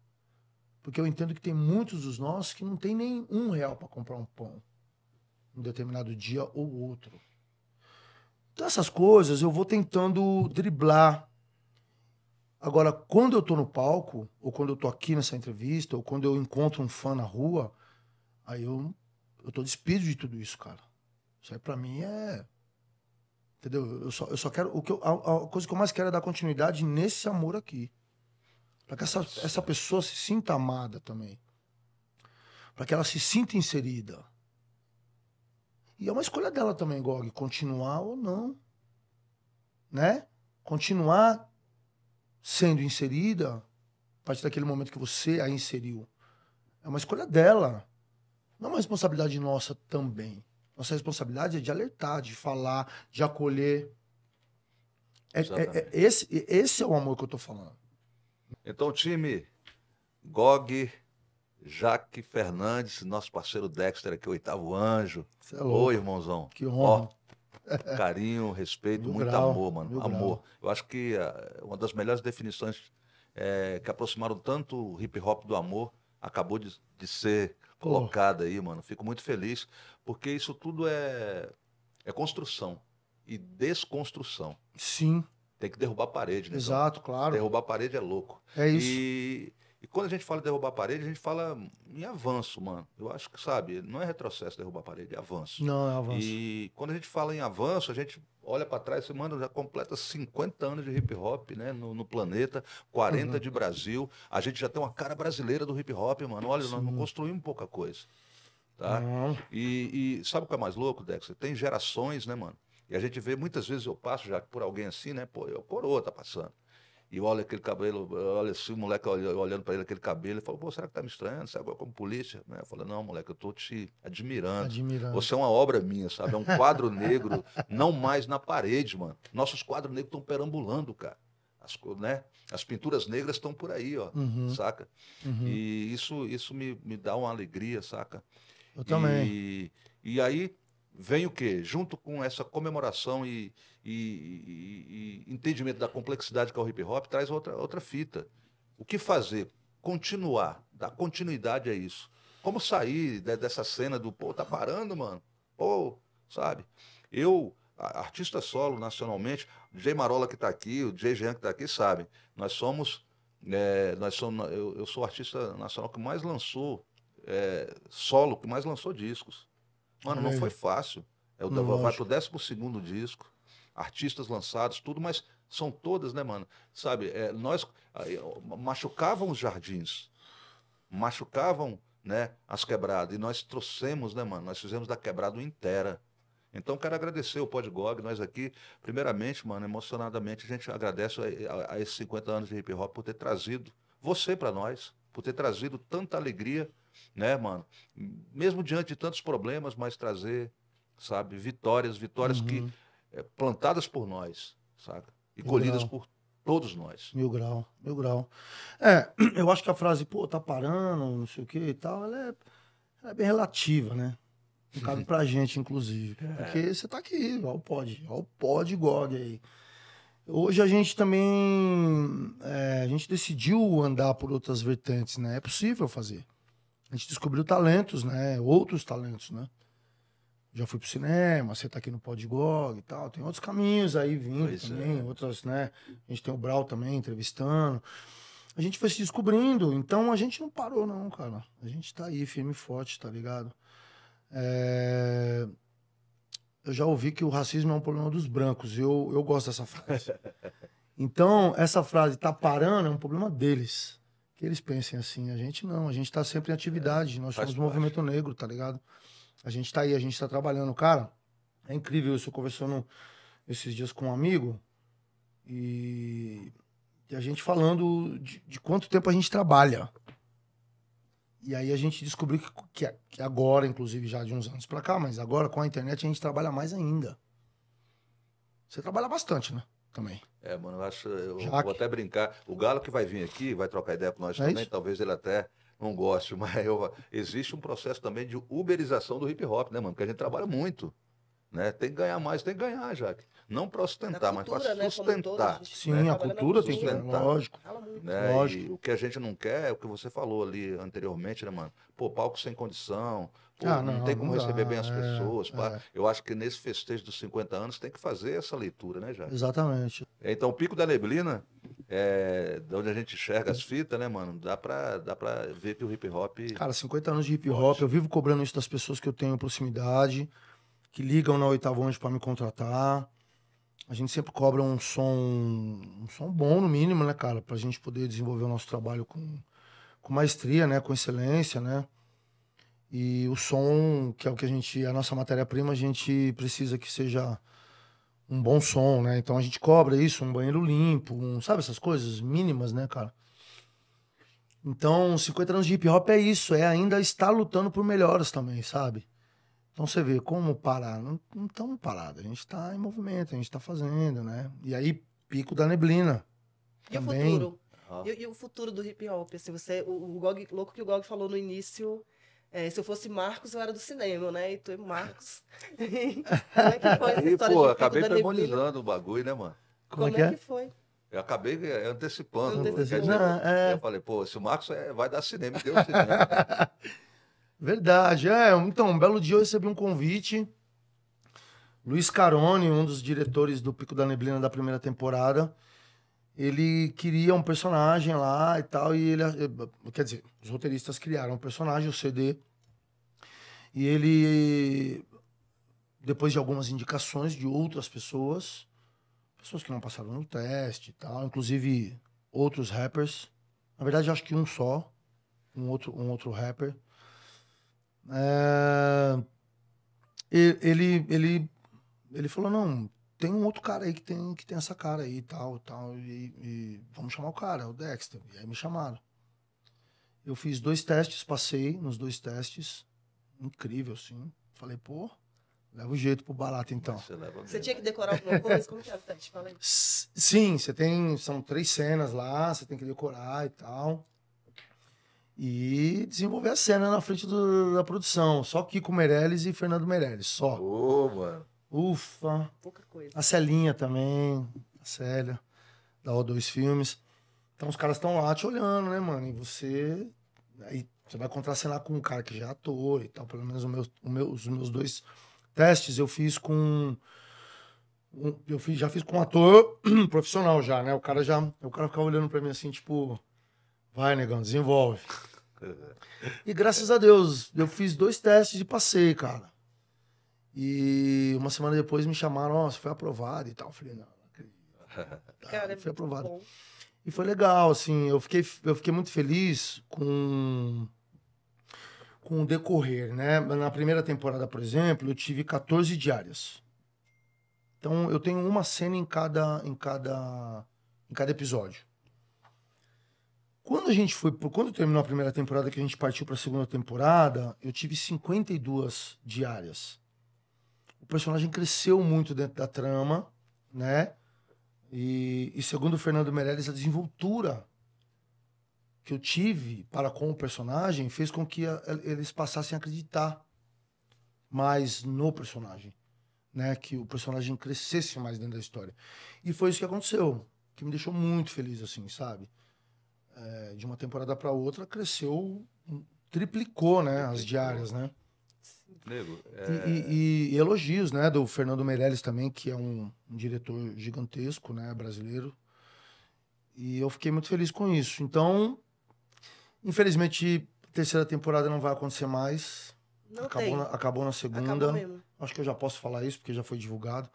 Porque eu entendo que tem muitos dos nossos que não tem nem um real para comprar um pão um determinado dia ou outro. Então, essas coisas eu vou tentando driblar. Agora, quando eu tô no palco, ou quando eu tô aqui nessa entrevista, ou quando eu encontro um fã na rua, aí eu, eu tô despido de tudo isso, cara. Isso aí pra mim é Entendeu? Eu só, eu só quero. O que eu, a, a, coisa que eu mais quero é dar continuidade nesse amor aqui. Para que essa, essa pessoa se sinta amada também. Para que ela se sinta inserida. E é uma escolha dela também, Gog, continuar ou não. Né? Continuar sendo inserida a partir daquele momento que você a inseriu. É uma escolha dela. Não é uma responsabilidade nossa também. Nossa responsabilidade é de alertar, de falar, de acolher. É, é, é, esse, esse é o amor que eu tô falando. Então, time, Gog, Jaque Fernandes, nosso parceiro Dexter aqui, oitavo anjo. Você é Oi, irmãozão. Que honra. Ó, carinho, respeito, muito grau. amor, mano. amor. Grau. Eu acho que ah, uma das melhores definições é, que aproximaram tanto o hip hop do amor acabou de, de ser colocada aí, mano. Fico muito feliz, porque isso tudo é, é construção e desconstrução. Sim. Tem que derrubar a parede, né? Exato, claro. Derrubar a parede é louco. É isso. E e quando a gente fala de derrubar a parede, a gente fala em avanço, mano. Eu acho que, sabe, não é retrocesso derrubar a parede, é avanço. Não, é avanço. E quando a gente fala em avanço, a gente olha para trás e mano, já completa 50 anos de hip hop, né, no, no planeta, 40 uhum. de Brasil. A gente já tem uma cara brasileira do hip hop, mano. Olha, Sim. nós não construímos pouca coisa. Tá? Uhum. E, e, sabe o que é mais louco, Dexter? Tem gerações, né, mano? E a gente vê muitas vezes eu passo já por alguém assim, né? Pô, eu coroa tá passando. E olha aquele cabelo, olha assim, o moleque olhando para ele aquele cabelo, ele falou, pô, será que tá me estranhando? Você é agora como polícia? Né? Eu falei, não, moleque, eu tô te admirando. admirando. Você é uma obra minha, sabe? É um quadro negro, [LAUGHS] não mais na parede, mano. Nossos quadros negros estão perambulando, cara. As, né? As pinturas negras estão por aí, ó, uhum. saca? Uhum. E isso, isso me, me dá uma alegria, saca? Eu também. E, e aí vem o quê? Junto com essa comemoração e, e, e, entendimento da complexidade que é o hip hop traz outra, outra fita. O que fazer? Continuar, dar continuidade a isso. Como sair de, dessa cena do, pô, tá parando, mano? Pô, sabe? Eu, artista solo nacionalmente, o Jay Marola que está aqui, o Jay Jean que está aqui, sabe nós somos. É, nós somos eu, eu sou o artista nacional que mais lançou é, solo, que mais lançou discos. Mano, não foi fácil. É o, vai pro 12 disco artistas lançados, tudo, mas são todas, né, mano? Sabe, é, nós ah, machucavam os jardins, machucavam né, as quebradas, e nós trouxemos, né, mano? Nós fizemos da quebrada inteira. Então, quero agradecer o Podgog, nós aqui, primeiramente, mano, emocionadamente, a gente agradece a, a, a esses 50 anos de hip hop por ter trazido você para nós, por ter trazido tanta alegria, né, mano? Mesmo diante de tantos problemas, mas trazer, sabe, vitórias, vitórias uhum. que é, plantadas por nós, saca? E mil colhidas grau. por todos nós. Mil grau, mil grau. É, [CLEARS THROAT] eu acho que a frase, pô, tá parando, não sei o que e tal, ela é, ela é bem relativa, né? Não cabe pra [LAUGHS] gente, inclusive. É. Porque você tá aqui, ó o pode, ó o pod GOG aí. Hoje a gente também é, a gente decidiu andar por outras vertentes, né? É possível fazer. A gente descobriu talentos, né? Outros talentos, né? já fui pro cinema, você tá aqui no Podgog e tal. Tem outros caminhos aí vindo pois é. também, é. outras, né? A gente tem o Brau também entrevistando. A gente foi se descobrindo, então a gente não parou, não, cara. A gente tá aí, firme e forte, tá ligado? É... Eu já ouvi que o racismo é um problema dos brancos. Eu, eu gosto dessa frase. [LAUGHS] Então, essa frase tá parando é um problema deles. Que eles pensem assim. A gente não, a gente tá sempre em atividade. É, nós somos o movimento negro, tá ligado? A gente tá aí, a gente tá trabalhando, cara. É incrível isso, conversando esses dias com um amigo e, e a gente falando de, de, quanto tempo a gente trabalha. E aí a gente descobriu que, que, que agora, inclusive já de uns anos pra cá, mas agora com a internet a gente trabalha mais ainda. Você trabalha bastante, né? também. É, mano, eu acho. Eu Jaque. vou até brincar. O Galo que vai vir aqui, vai trocar ideia com nós é também, isso? talvez ele até não gosto, [LAUGHS] mas eu, existe um processo também de uberização do hip hop, né, mano? Porque a gente trabalha muito. Né? Tem que ganhar mais, tem que ganhar, Jaque. Não para né? sustentar, cultura, mas para né? sustentar. Sim, né? a cultura tem que sustentar. Né? Lógico. Né? Lógico. E o que a gente não quer é o que você falou ali anteriormente, né, mano? Pô, palco sem condição, pô, ah, não, não, tem como não receber dá, bem as é, pessoas. É. Eu acho que nesse festejo dos 50 anos tem que fazer essa leitura, né, Jaque? Exatamente. É, então, o Pico da Neblina é, da onde a gente enxerga as fitas, né, mano? Dá pra, dá pra ver que o hip hop. Cara, 50 anos de hip hop, pode. eu vivo cobrando isso das pessoas que eu tenho proximidade, que ligam na oitava onde pra me contratar. A gente sempre cobra um som, um som bom, no mínimo, né, cara? Pra gente poder desenvolver o nosso trabalho com, com maestria, né? Com excelência, né? E o som, que é o que a gente. A nossa matéria-prima, a gente precisa que seja um bom som, né? Então a gente cobra isso, um banheiro limpo, um, sabe essas coisas mínimas, né, cara? Então, 50 anos de hip hop é isso, é ainda estar lutando por melhoras também, sabe? Então você vê como parar, não estamos parados, a gente está em movimento, a gente está fazendo, né? E aí, pico da neblina. E também. o futuro? E, e, o futuro do hip hop? Assim, você, o, o Gog, louco que o Gog falou no início é, se eu fosse Marcos, eu era do cinema, né? E tu é Marcos. [LAUGHS] Como é que foi essa e, pô, de acabei premonizando o bagulho, né, mano? Como, é Como é, é, que, é? foi? Eu acabei é, antecipando. antecipando. Dizer, Não, é... Eu falei, pô, se o Marcos é, vai dar cinema, deu cinema. [LAUGHS] Verdade, é. Então, um belo dia eu recebi um convite. Luiz Carone, um dos diretores do Pico da Neblina da primeira temporada, ele queria um personagem lá e tal, e ele. Eh, eh, quer dizer, os roteiristas criaram um personagem, o CD. E ele, depois de algumas indicações de outras pessoas, pessoas que não passaram no teste e tal, inclusive outros rappers. Na verdade, acho que um só, um outro, um outro rapper. É... Ele, ele, ele falou: não, tem um outro cara aí que tem, que tem essa cara aí tal, tal, e tal. E vamos chamar o cara, o Dexter. E aí me chamaram. Eu fiz dois testes, passei nos dois testes. Incrível, assim. Falei, pô, leva o jeito pro barato, então. Você, você tinha que decorar alguma coisa? Como que era o teste? [LAUGHS] Sim, você tem. São três cenas lá, você tem que decorar e tal. E desenvolver a cena na frente do, da produção. Só Kiko Meirelles e Fernando Meirelles. Só. Ô, oh, mano. Ufa. Pouca coisa. A Celinha também, a Célia, da O2 Filmes. Então os caras estão lá te olhando, né, mano? E você. Aí você vai contracenar com um cara que já é ator e tal. Pelo menos o meu, o meu, os meus dois testes eu fiz com. eu fiz, já fiz com um ator [CLEARS THROAT] profissional já, né? O cara já. O cara ficava olhando pra mim assim, tipo. Vai, negão, desenvolve. [LAUGHS] e graças a Deus, eu fiz dois testes e passei, cara. E uma semana depois me chamaram, ó, oh, você foi aprovado e tal. Eu falei, não, não acredito. [LAUGHS] Tá, Cara, é foi aprovado. Bom. E foi legal, assim, eu fiquei, eu fiquei muito feliz com, com o decorrer, né? Na primeira temporada, por exemplo, eu tive 14 diárias. Então eu tenho uma cena em cada, em cada, em cada episódio. Quando a gente foi, quando terminou a primeira temporada que a gente partiu para a segunda temporada, eu tive 52 diárias o personagem cresceu muito dentro da trama, né? E, e segundo o Fernando Meirelles, a desenvoltura que eu tive para com o personagem fez com que a, eh, eles passassem a acreditar mais no personagem, né? Que o personagem crescesse mais dentro da história. E foi isso que aconteceu, que me deixou muito feliz, assim, sabe? É, de uma temporada para outra cresceu, triplicou, né? Triplicou. As diárias, né? Nego, é... e, e, e, elogios, né, do Fernando Meirelles também, que é um, um, diretor gigantesco, né, brasileiro. E eu fiquei muito feliz com isso. Então, infelizmente, terceira temporada não vai acontecer mais. Não acabou, na, acabou na segunda. Acabou Acho que eu já posso falar isso, porque já foi divulgado.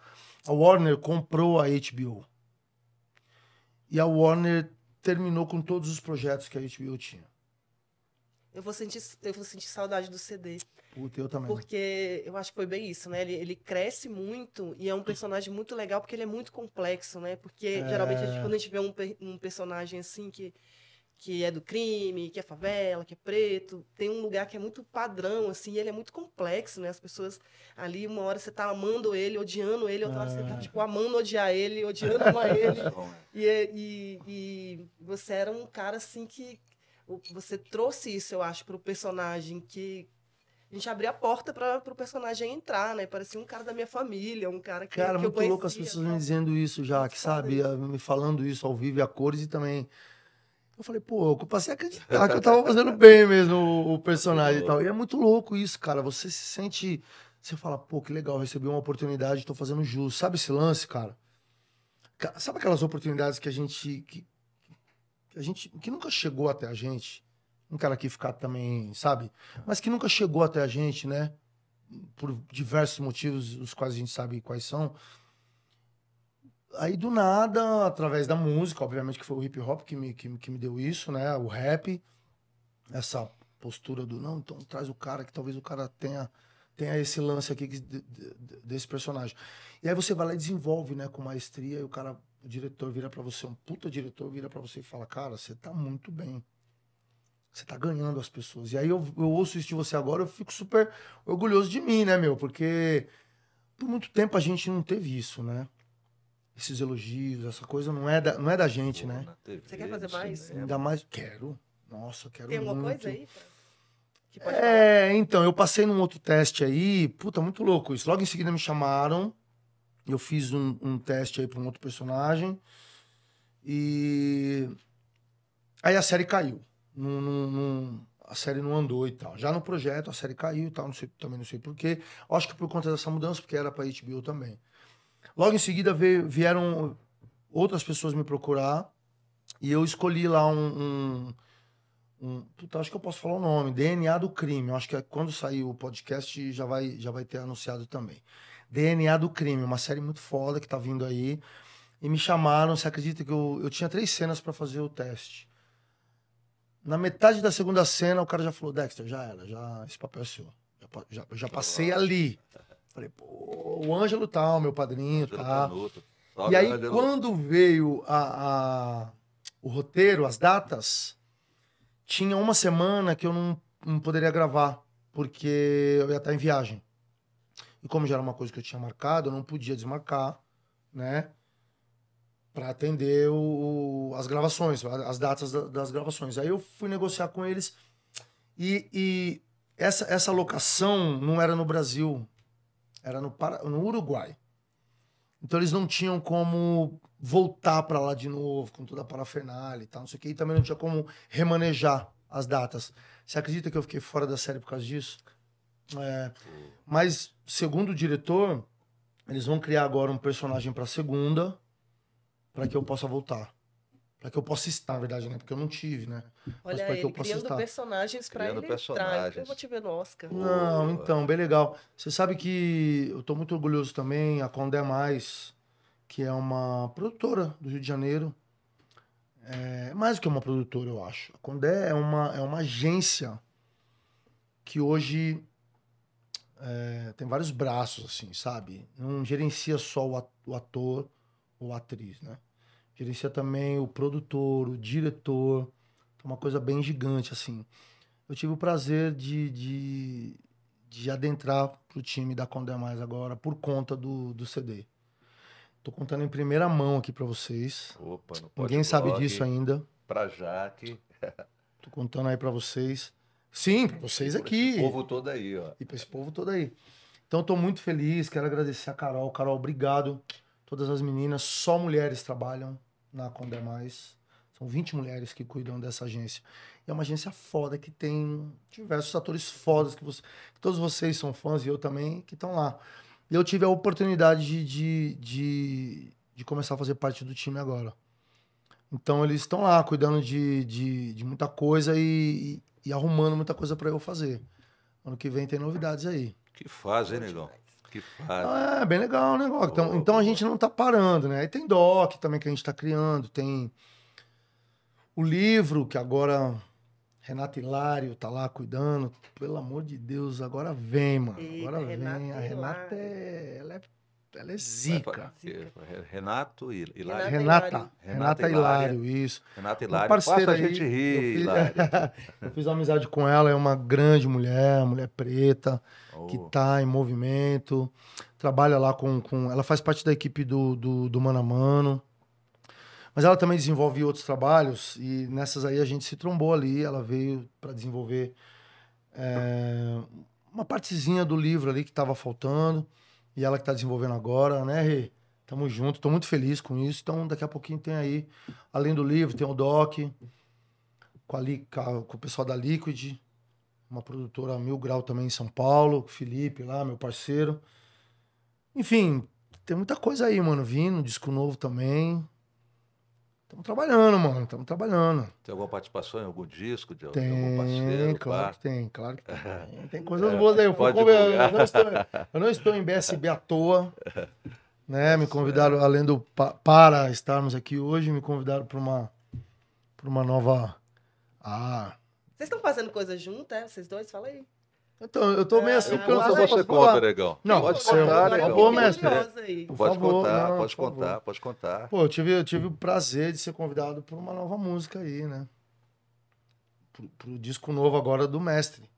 A Warner comprou a HBO. E a Warner terminou com todos os projetos que a HBO tinha eu vou sentir, eu vou sentir saudade do CD. Puta, eu também. Porque eu acho que foi bem isso, né? Ele, ele cresce muito e é um personagem muito legal porque ele é muito complexo, né? Porque é... geralmente a gente, quando a gente vê um, um personagem assim que, que é do crime, que é favela, que é preto, tem um lugar que é muito padrão, assim, e ele é muito complexo, né? As pessoas ali, uma hora você tá amando ele, odiando ele, outra hora você tá, é. tipo, amando odiar ele, odiando amar [LAUGHS] ele. É. e, é, e, e você era um cara, assim, que você trouxe isso, eu acho, para o personagem que a gente abriu a porta para o personagem entrar, né? Parecia um cara da minha família, um cara que, cara, que eu conhecia. Cara, muito louco as pessoas né? me dizendo isso já, que sabe, me falando isso ao vivo e a cores e também... Eu falei, pô, eu passei a acreditar que eu tava fazendo [LAUGHS] bem mesmo o, personagem e tal. E é muito louco isso, cara. Você se sente... Você fala, pô, que legal, recebi uma oportunidade, tô fazendo jus. Sabe esse lance, cara? Sabe aquelas oportunidades que a gente... Que, que a gente que nunca chegou até a gente, um cara que ficar também, sabe? Mas que nunca chegou até a gente, né? Por diversos motivos, os quais a gente sabe quais são. Aí do nada, através da música, obviamente que foi o hip hop que me, que, que me deu isso, né? O rap, essa postura do não, então traz o cara que talvez o cara tenha tenha esse lance aqui que, de, de, desse personagem. E aí você vai lá e desenvolve, né, com maestria e o cara o diretor vira para você, um puta diretor vira para você e fala, cara, você tá muito bem. Você tá ganhando as pessoas. E aí eu, eu ouço isso de você agora, eu fico super orgulhoso de mim, né, meu? Porque por muito tempo a gente não teve isso, né? Esses elogios, essa coisa não é da, não é da gente, né? TV, você quer fazer mais? Ainda mais. Quero. Nossa, quero Tem alguma muito. coisa aí? é, falar? então, eu passei num outro teste aí. Puta, muito louco isso. Logo em seguida me chamaram eu fiz um, um teste aí para um outro personagem. E. Aí a série caiu. a série não andou e tal. Já no projeto, a série caiu e tal, não sei, também não sei porquê. Acho que por conta dessa mudança, porque era para HBO também. Logo em seguida veio, vieram outras pessoas me procurar e eu escolhi lá um, um, um. puta, acho que eu posso falar o nome: DNA do Crime. Eu acho que é, quando sair o podcast já vai, já vai ter anunciado também. DNA do Crime, uma série muito foda que tá vindo aí. E me chamaram, você acredita que eu, eu tinha três cenas para fazer o teste. Na metade da segunda cena, o cara já falou, Dexter, já era, já, esse papel é seu. Já, já, já tá passei ali. Falei, pô, o Ângelo tal, tá, meu padrinho tá. tá e aí, quando veio a, a, o roteiro, as datas, tinha uma semana que eu não, não poderia gravar, porque eu ia estar em viagem. E como já era uma coisa que eu tinha marcado, eu não podia desmarcar, né? Para atender o, o, as gravações, as datas das gravações. Aí eu fui negociar com eles e, e essa, essa locação não era no Brasil, era no, no Uruguai. Então eles não tinham como voltar para lá de novo, com toda a parafernália e tal, não sei o quê. E também não tinha como remanejar as datas. Você acredita que eu fiquei fora da série por causa disso? É, mas, segundo o diretor, eles vão criar agora um personagem para segunda, para que eu possa voltar. Pra que eu possa estar, na verdade, né? Porque eu não tive, né? Olha Mas pra ele, que eu possa criando estar. personagens pra criando ele personagens. Eu vou te ver no Oscar. Não, Boa. então, bem legal. Você sabe que eu tô muito orgulhoso também, a Condé Mais, que é uma produtora do Rio de Janeiro. É, mais do que uma produtora, eu acho. A Condé é uma, é uma agência que hoje é, tem vários braços, assim, sabe? Não gerencia só o ator ou atriz, né? Gerencia também o produtor, o diretor. Então, uma coisa bem gigante, assim. Eu tive o prazer de, de, de adentrar pro time da Condé Mais agora por conta do, do CD. Tô contando em primeira mão aqui para vocês. Opa, Ninguém sabe disso ainda. Pra Jaque. Tô contando aí para vocês. Sim, pra vocês aqui. Esse povo todo aí, ó. E pra esse povo todo aí. Então eu tô muito feliz, quero agradecer a Carol. Carol, obrigado. Todas as meninas, só mulheres trabalham na Condé Mais. São 20 mulheres que cuidam dessa agência. E é uma agência foda que tem diversos atores fodas que, você, que todos vocês são fãs e eu também, que estão lá. E eu tive a oportunidade de, de, de, de começar a fazer parte do time agora. Então eles estão lá cuidando de, de, de muita coisa e, e arrumando muita coisa para eu fazer. Ano que vem tem novidades aí. Que faz, hein, negão? Que faz. Ah, é, bem legal, né, negócio Então, então a gente não tá parando, né? Aí tem doc também que a gente tá criando, tem o livro que agora Renato Hilário tá lá cuidando. Pelo amor de Deus, agora vem, mano. Agora Eita, vem. Renata a Renata é, ela é ela é zica. Renato e Hilário. Renata. Renata, e Hilário, isso. Renata Hilário, parceira Faça a gente rir, eu fiz, [LAUGHS] eu fiz amizade com ela, é uma grande mulher, mulher preta, oh. que está em movimento, trabalha lá com, com... Ela faz parte da equipe do, do, do Mano a Mano, mas ela também desenvolve outros trabalhos e nessas aí a gente se trombou ali, ela veio para desenvolver é, uma partezinha do livro ali que estava faltando e ela que está desenvolvendo agora, né, Rê? Tamo junto, tô muito feliz com isso. Então, daqui a pouquinho tem aí, além do livro, tem o Doc, com, a, com o pessoal da Liquid, uma produtora Mil Grau também em São Paulo, Felipe lá, meu parceiro. Enfim, tem muita coisa aí, mano, vindo, disco novo também. Estamos trabalhando, mano. Estamos trabalhando. Tem alguma participação em algum disco? De, tem, algum parceiro, claro par? que tem, claro que tem. [LAUGHS] Tem coisas é, boas aí. Eu, pode eu, não estou, eu não estou em BSB à toa. Né? Me convidaram, é. além do para estarmos aqui hoje, me convidaram para uma, uma nova. Ah. Vocês estão fazendo coisa junto, é? Vocês dois? Fala aí. Então, eu tô é, meio assim. É, eu canso você conta, Negão. Não, pode é contar, Negão. Por mestre. Pode contar, pode contar, pode contar. Pô, eu tive, eu tive o prazer de ser convidado por uma nova música aí, né? Pro, pro disco novo agora do mestre.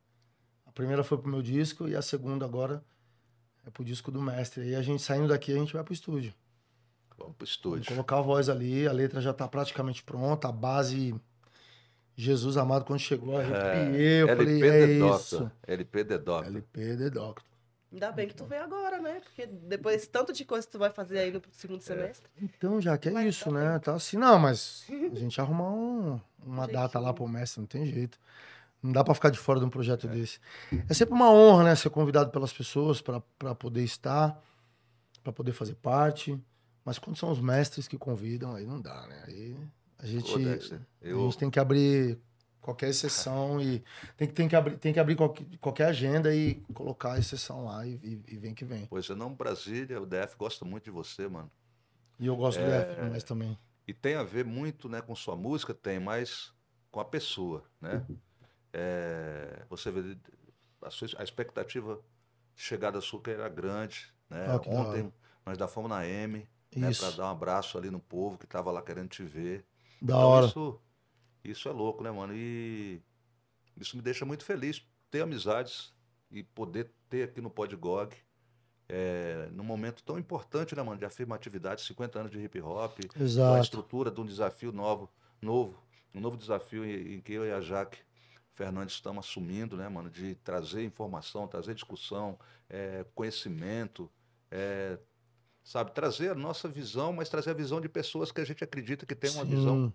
A primeira foi pro meu disco e a segunda agora é pro disco do mestre. E a gente saindo daqui, a gente vai pro estúdio. Vamos pro estúdio. Vamos colocar a voz ali, a letra já tá praticamente pronta, a base Jesus amado, quando chegou, arrepiei. É, eu LP falei, é isso. LP de Doctor. LP de Doctor. Ainda bem que tu veio agora, né? Porque depois tanto de coisa que tu vai fazer aí no segundo é. semestre. Então, já que é isso, tá né? Bem. Tá assim, não, mas [LAUGHS] a gente arrumar um, uma data lá pro mestre, não tem jeito. Não dá para ficar de fora de um projeto é. desse. É sempre uma honra, né? Ser convidado pelas pessoas para poder estar, para poder fazer parte. Mas quando são os mestres que convidam, aí não dá, né? Aí a gente, Eu... a gente tem que abrir qualquer exceção e tem que, tem que abrir, tem que abrir qualquer, qualquer agenda e colocar a exceção lá e, e, e vem que vem. Pois é, não, Brasília, o DF gosta muito de você, mano. E eu gosto é... do DF, mas também. E tem a ver muito né, com sua música, tem, mas com a pessoa, né? É... você vê, a, sua, a expectativa de chegada sua que era grande, né? Ah, Ontem nós da fomos na M, né, para dar um abraço ali no povo que estava lá querendo te ver. Da então, hora. Isso, isso é louco, né, mano? E isso me deixa muito feliz ter amizades e poder ter aqui no Podgog. É, num momento tão importante, né, mano, de afirmatividade, 50 anos de hip hop, Exato. a estrutura de um desafio novo, novo, um novo desafio em, em que eu e a Jaque Fernandes estamos assumindo, né, mano, de trazer informação, trazer discussão, é, conhecimento, é, sabe? Trazer a nossa visão, mas trazer a visão de pessoas que a gente acredita que tem uma Sim. visão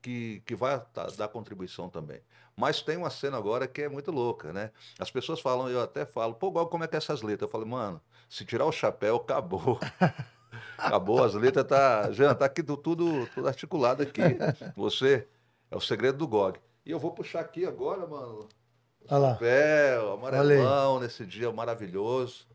que, que vai dar contribuição também. Mas tem uma cena agora que é muito louca, né? As pessoas falam, eu até falo, pô, igual como é que é essas letras? Eu falo, mano, se tirar o chapéu, acabou. [LAUGHS] acabou, as letras tá. Jean, tá aqui tudo, tudo articulado aqui. Você é o segredo do GOG. E eu vou puxar aqui agora, mano. O chapéu, amarelão, Valeu. nesse dia maravilhoso.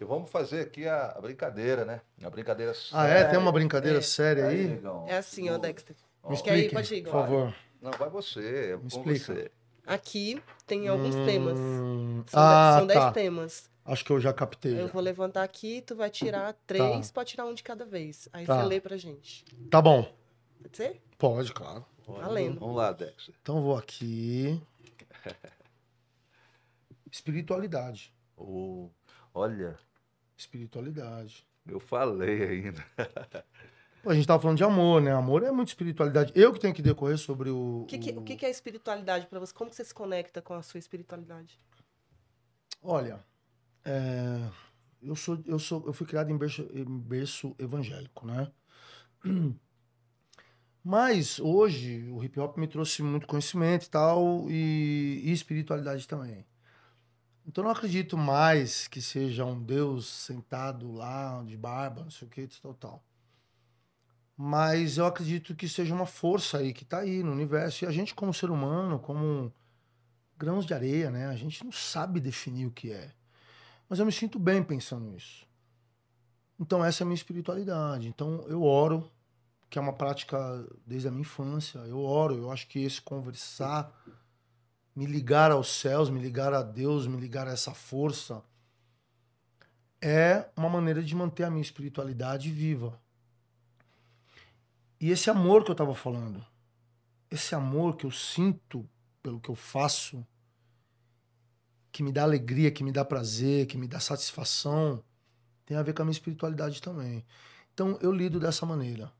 E vamos fazer aqui a, brincadeira, né? A brincadeira séria. Ah, é? Tem uma brincadeira é, séria aí? é assim, ó, Dexter. Me explique, aí, pode ir, por favor. Não, vai você. É Me explica. Você. Aqui tem alguns hum... temas. São, ah, dez tá. temas. Acho que eu já captei. Eu já. vou levantar aqui, tu vai tirar tá. três, tá. pode tirar um de cada vez. Aí tá. você lê pra gente. Tá bom. Pode ser? Pode, claro. Valendo. Tá vamos lá, Dexter. Então vou aqui. [LAUGHS] Espiritualidade. Oh, olha, Espiritualidade. Eu falei ainda. [LAUGHS] Pô, a gente estava falando de amor, né? Amor é muito espiritualidade. Eu que tenho que decorrer sobre o. Que que, o, o que, é espiritualidade para você? Como você se conecta com a sua espiritualidade? Olha, é... eu, sou, eu, sou, eu fui criado em berço, em berço evangélico, né? [CLEARS THROAT] Mas hoje o hip hop me trouxe muito conhecimento e tal, e, e espiritualidade também. Então não acredito mais que seja um Deus sentado lá, de barba, não sei o que, tal, tal. Mas eu acredito que seja uma força aí que está aí no universo. E a gente, como ser humano, como grãos de areia, né? A gente não sabe definir o que é. Mas eu me sinto bem pensando nisso. Então essa é a minha espiritualidade. Então eu oro, que é uma prática desde a minha infância. Eu oro, eu acho que esse conversar me ligar aos céus, me ligar a Deus, me ligar a essa força, é uma maneira de manter a minha espiritualidade viva. E esse amor que eu estava falando, esse amor que eu sinto pelo que eu faço, que me dá alegria, que me dá prazer, que me dá satisfação, tem a ver com a minha espiritualidade também. Então eu lido dessa maneira.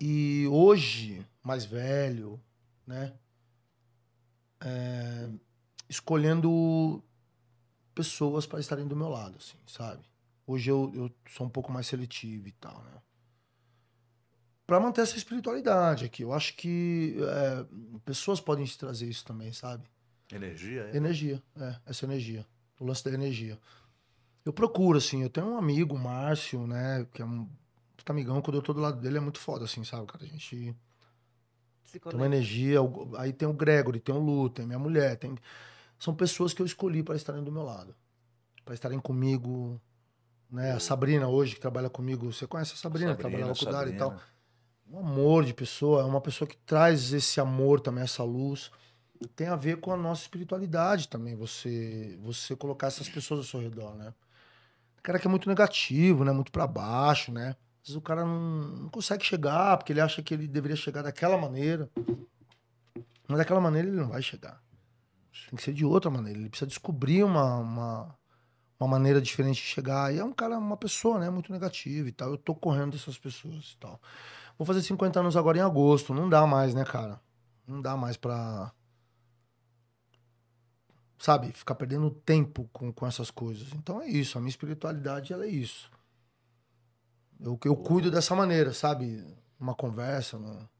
E hoje, mais velho, né? é, escolhendo pessoas para estarem do meu lado, assim, sabe? Hoje eu, eu sou um pouco mais seletivo e tal, né? Para manter essa espiritualidade aqui. Eu acho que é, pessoas podem te trazer isso também, sabe? Energia? É? Energia, é. Essa energia. O lance da energia. Eu procuro, assim. Eu tenho um amigo, o Márcio, né? Que é um puta amigão. Quando eu tô do lado dele é muito foda, assim, sabe, cara? A gente tem uma energia. Aí tem o Gregory, tem o Lu, tem minha mulher. Tem... São pessoas que eu escolhi para estarem do meu lado. Para estarem comigo. Né? A hum. Sabrina, hoje, que trabalha comigo. Você conhece a Sabrina, Sabrina que trabalhava com o Dário e tal. Um amor de pessoa. É uma pessoa que traz esse amor também, essa luz. Tem a ver com a nossa espiritualidade também. Você, você colocar essas pessoas ao seu redor, né? Cara que é muito negativo, né? Muito para baixo, né? Às vezes o cara não, não consegue chegar, porque ele acha que ele deveria chegar daquela maneira. Mas daquela maneira ele não vai chegar. Tem que ser de outra maneira. Ele precisa descobrir uma, uma, uma maneira diferente de chegar. E é um cara, uma pessoa, né? Muito negativa e tal. Eu tô correndo dessas pessoas e tal. Vou fazer 50 anos agora em agosto. Não dá mais, né, cara? Não dá mais pra. Sabe? Ficar perdendo tempo com, com essas coisas. Então é isso. A minha espiritualidade, ela é isso. Eu, eu cuido dessa maneira, sabe? Uma conversa, uma,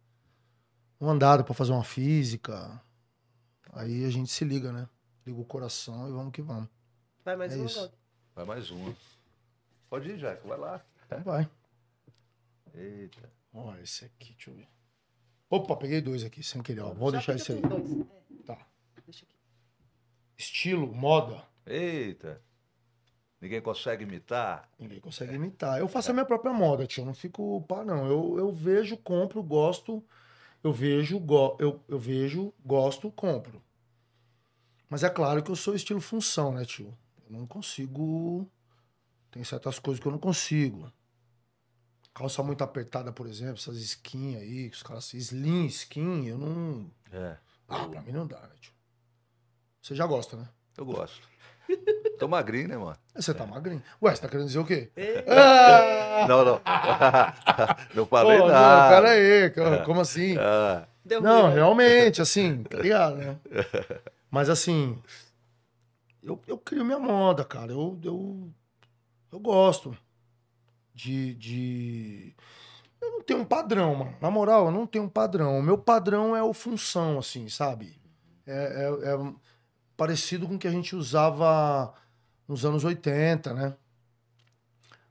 um andado para fazer uma física. Aí a gente se liga, né? Liga o coração e vamos que vamos. Vai mais é uma? Isso. Vai mais uma. Pode ir, Jaco, vai lá. Então vai. Eita. Ó, esse aqui, deixa eu ver. Opa, peguei dois aqui, sem querer. Ó. Vou Já deixar esse aí. Dois. É. Tá. Estilo, moda. Eita. Ninguém consegue imitar? Ninguém consegue imitar. Eu faço a é. minha própria moda, tio. Eu não fico pá, não. Eu, eu vejo, compro, gosto. Eu vejo, go, eu, eu vejo, gosto, compro. Mas é claro que eu sou estilo função, né, tio? Eu não consigo. Tem certas coisas que eu não consigo. Calça muito apertada, por exemplo, essas skin aí, que os caras. Slim, skin, eu não. É. Ah, pra mim não dá, né, tio? Você já gosta, né? Eu gosto. Tô magrinho, né, mano? Você tá magrinho. Ué, você tá querendo dizer o quê? É. Ah! Não, não. [LAUGHS] não falei Pô, nada. Não, pera aí, como assim? Ah. Não, né? realmente, assim, tá ligado, né? Mas assim, eu, eu crio minha moda, cara. Eu, eu, eu gosto de, de. Eu não tenho um padrão, mano. Na moral, eu não tenho um padrão. O meu padrão é o função, assim, sabe? é, é, é parecido com o que a gente usava nos anos 80, né?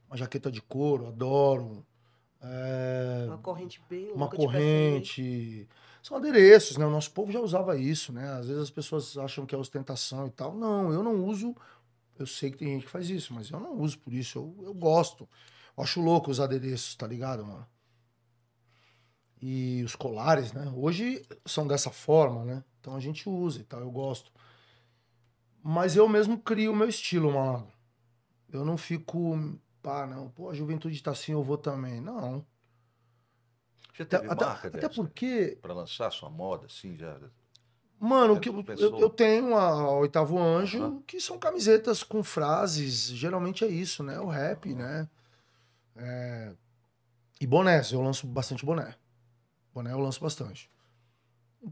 Uma jaqueta de couro, adoro. É... Uma corrente bem louca, Uma corrente. São adereços, né? O nosso povo já usava isso, né? Às vezes as pessoas acham que é ostentação e tal. Não, eu não uso. Eu sei que tem gente que faz isso, mas eu não uso por isso. Eu, eu gosto. Eu acho louco os adereços, tá ligado, mano? E os colares, né? Hoje são dessa forma, né? Então a gente usa e tal. Eu gosto. Mas eu mesmo crio o meu estilo, malandro. Eu não fico, pá, não, pô, a juventude tá assim, eu vou também. Não. Já teve até, marca até, até porque. Pra lançar sua moda, assim, já. Mano, que eu, eu, tenho a Oitavo Anjo, uhum. que são camisetas com frases, geralmente é isso, né? O rap, uhum. né? É... E bonés, eu lanço bastante boné. Boné eu lanço bastante.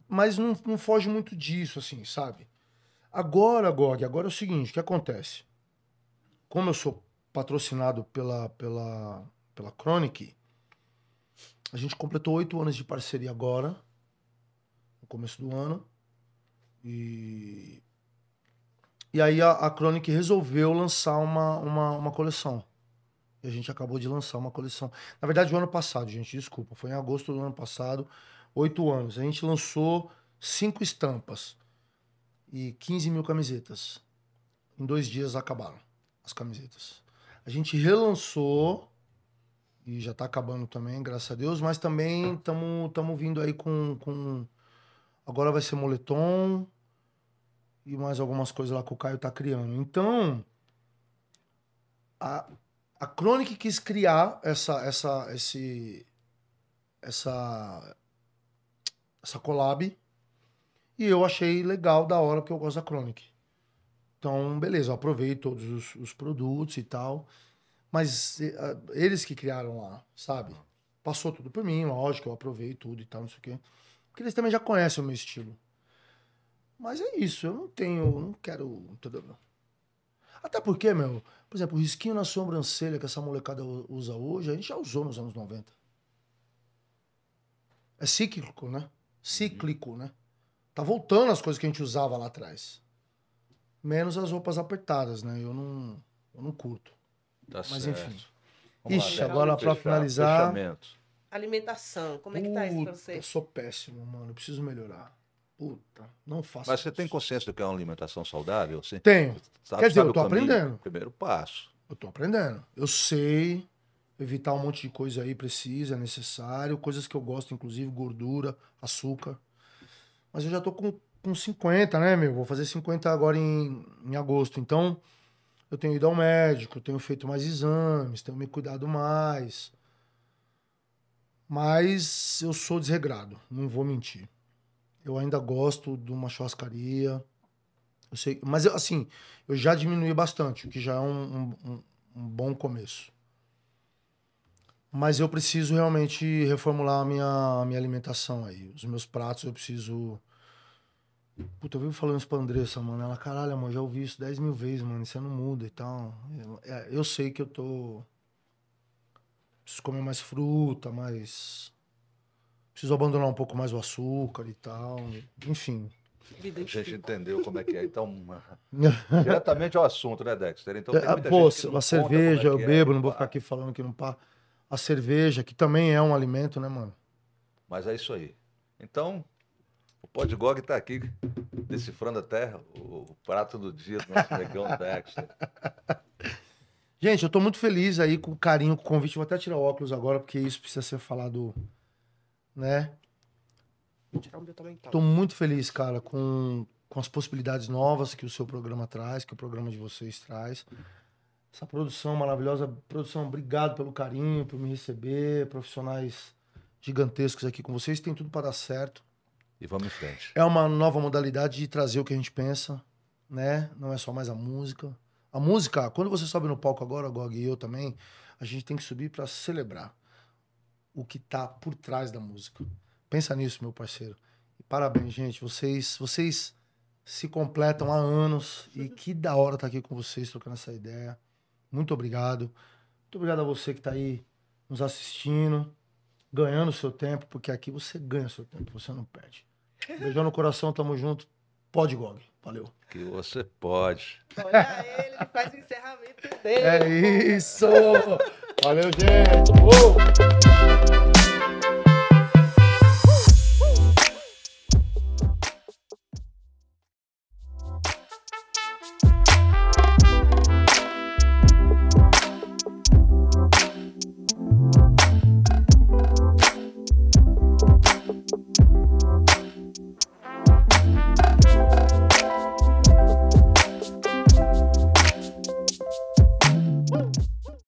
Mas não, não foge muito disso, assim, sabe? Agora, Gog, agora é o seguinte, o que acontece? Como eu sou patrocinado pela, pela, pela Chronic, a gente completou oito anos de parceria agora, no começo do ano. E, e aí a, a Chronic resolveu lançar uma, uma, uma coleção. E a gente acabou de lançar uma coleção. Na verdade, o ano passado, gente, desculpa. Foi em agosto do ano passado, oito anos. A gente lançou cinco estampas e 15 mil camisetas. Em dois dias acabaram as camisetas. A gente relançou e já está acabando também, graças a Deus, mas também estamos vindo aí com, com. Agora vai ser moletom e mais algumas coisas lá que o Caio está criando. Então, a, a Chronic quis criar essa, essa, esse, essa, essa collab e eu achei legal, da hora, porque eu gosto da Chronic. Então, beleza, eu aprovei todos os, os produtos e tal. Mas eles que criaram lá, sabe? Passou tudo por mim, lógico, eu aprovei tudo e tal, não sei o quê. Porque eles também já conhecem o meu estilo. Mas é isso, eu não tenho, não quero. Entendeu? Até porque, meu, por exemplo, o risquinho na sobrancelha que essa molecada usa hoje, a gente já usou nos anos 90. É cíclico, né? Cíclico, né? Tá voltando as coisas que a gente usava lá atrás. Menos as roupas apertadas, né? Eu não, eu não curto. Tá Mas certo. enfim. Vamos Ixi, lá, agora para finalizar. Alimentação, como é que tá Puta, isso pra você? Eu sou péssimo, mano. Eu preciso melhorar. Puta, não faço. Mas você isso. tem consciência do que é uma alimentação saudável? Você Tenho. Sabe, Quer dizer, eu tô aprendendo. Primeiro passo. Eu tô aprendendo. Eu sei evitar um monte de coisa aí, precisa, é necessário. Coisas que eu gosto, inclusive, gordura, açúcar. Mas eu já tô com, com 50, né, meu? Vou fazer 50 agora em, em agosto. Então, eu tenho ido ao médico, tenho feito mais exames, tenho me cuidado mais. Mas eu sou desregrado, não vou mentir. Eu ainda gosto de uma churrascaria. Eu sei, mas eu, assim, eu já diminui bastante, o que já é um, um, um bom começo. Mas eu preciso realmente reformular a minha, a minha alimentação aí. Os meus pratos eu preciso Puta, eu vivo falando isso pra Andressa, mano. Ela, caralho, amor, já ouvi isso 10 mil vezes, mano. Isso não muda e tal. Eu, é, é, eu sei que eu tô. Preciso comer mais fruta, mais. Preciso abandonar um pouco mais o açúcar e tal. Enfim. A gente entendeu como é que é. Então, [LAUGHS] diretamente ao assunto, né, Dexter? Então, tem é, muita Pô, gente a cerveja, é eu bebo, é, não vou ficar aqui falando que não pá. A cerveja, que também é um alimento, né, mano? Mas é isso aí. Então, o Podgog está aqui decifrando até o, o, prato do dia do nosso negão [LAUGHS] Dexter. Gente, eu estou muito feliz aí com o carinho, com o convite. Vou até tirar o óculos agora, porque isso precisa ser falado, né? Vou tirar o meu também, Estou tá Tô muito feliz, cara, com, com as possibilidades novas que o seu programa traz, que o programa de vocês traz. Essa produção maravilhosa. Produção, obrigado pelo carinho, por me receber. Profissionais gigantescos aqui com vocês. Tem tudo para dar certo. E vamos em frente. É uma nova modalidade de trazer o que a gente pensa, né? Não é só mais a música. A música, quando você sobe no palco agora, Gog e eu também, a gente tem que subir para celebrar o que tá por trás da música. Pensa nisso, meu parceiro. E parabéns, gente. Vocês, vocês se completam há anos e que da hora estar tá aqui com vocês trocando essa ideia. Muito obrigado. Muito obrigado a você que está aí nos assistindo, ganhando o seu tempo, porque aqui você ganha o seu tempo, você não perde. Beijão no coração, tamo junto. Pode, Gog. Valeu. Que você pode. Olha ele, ele faz o encerramento dele. É isso! Valeu, gente! Uh!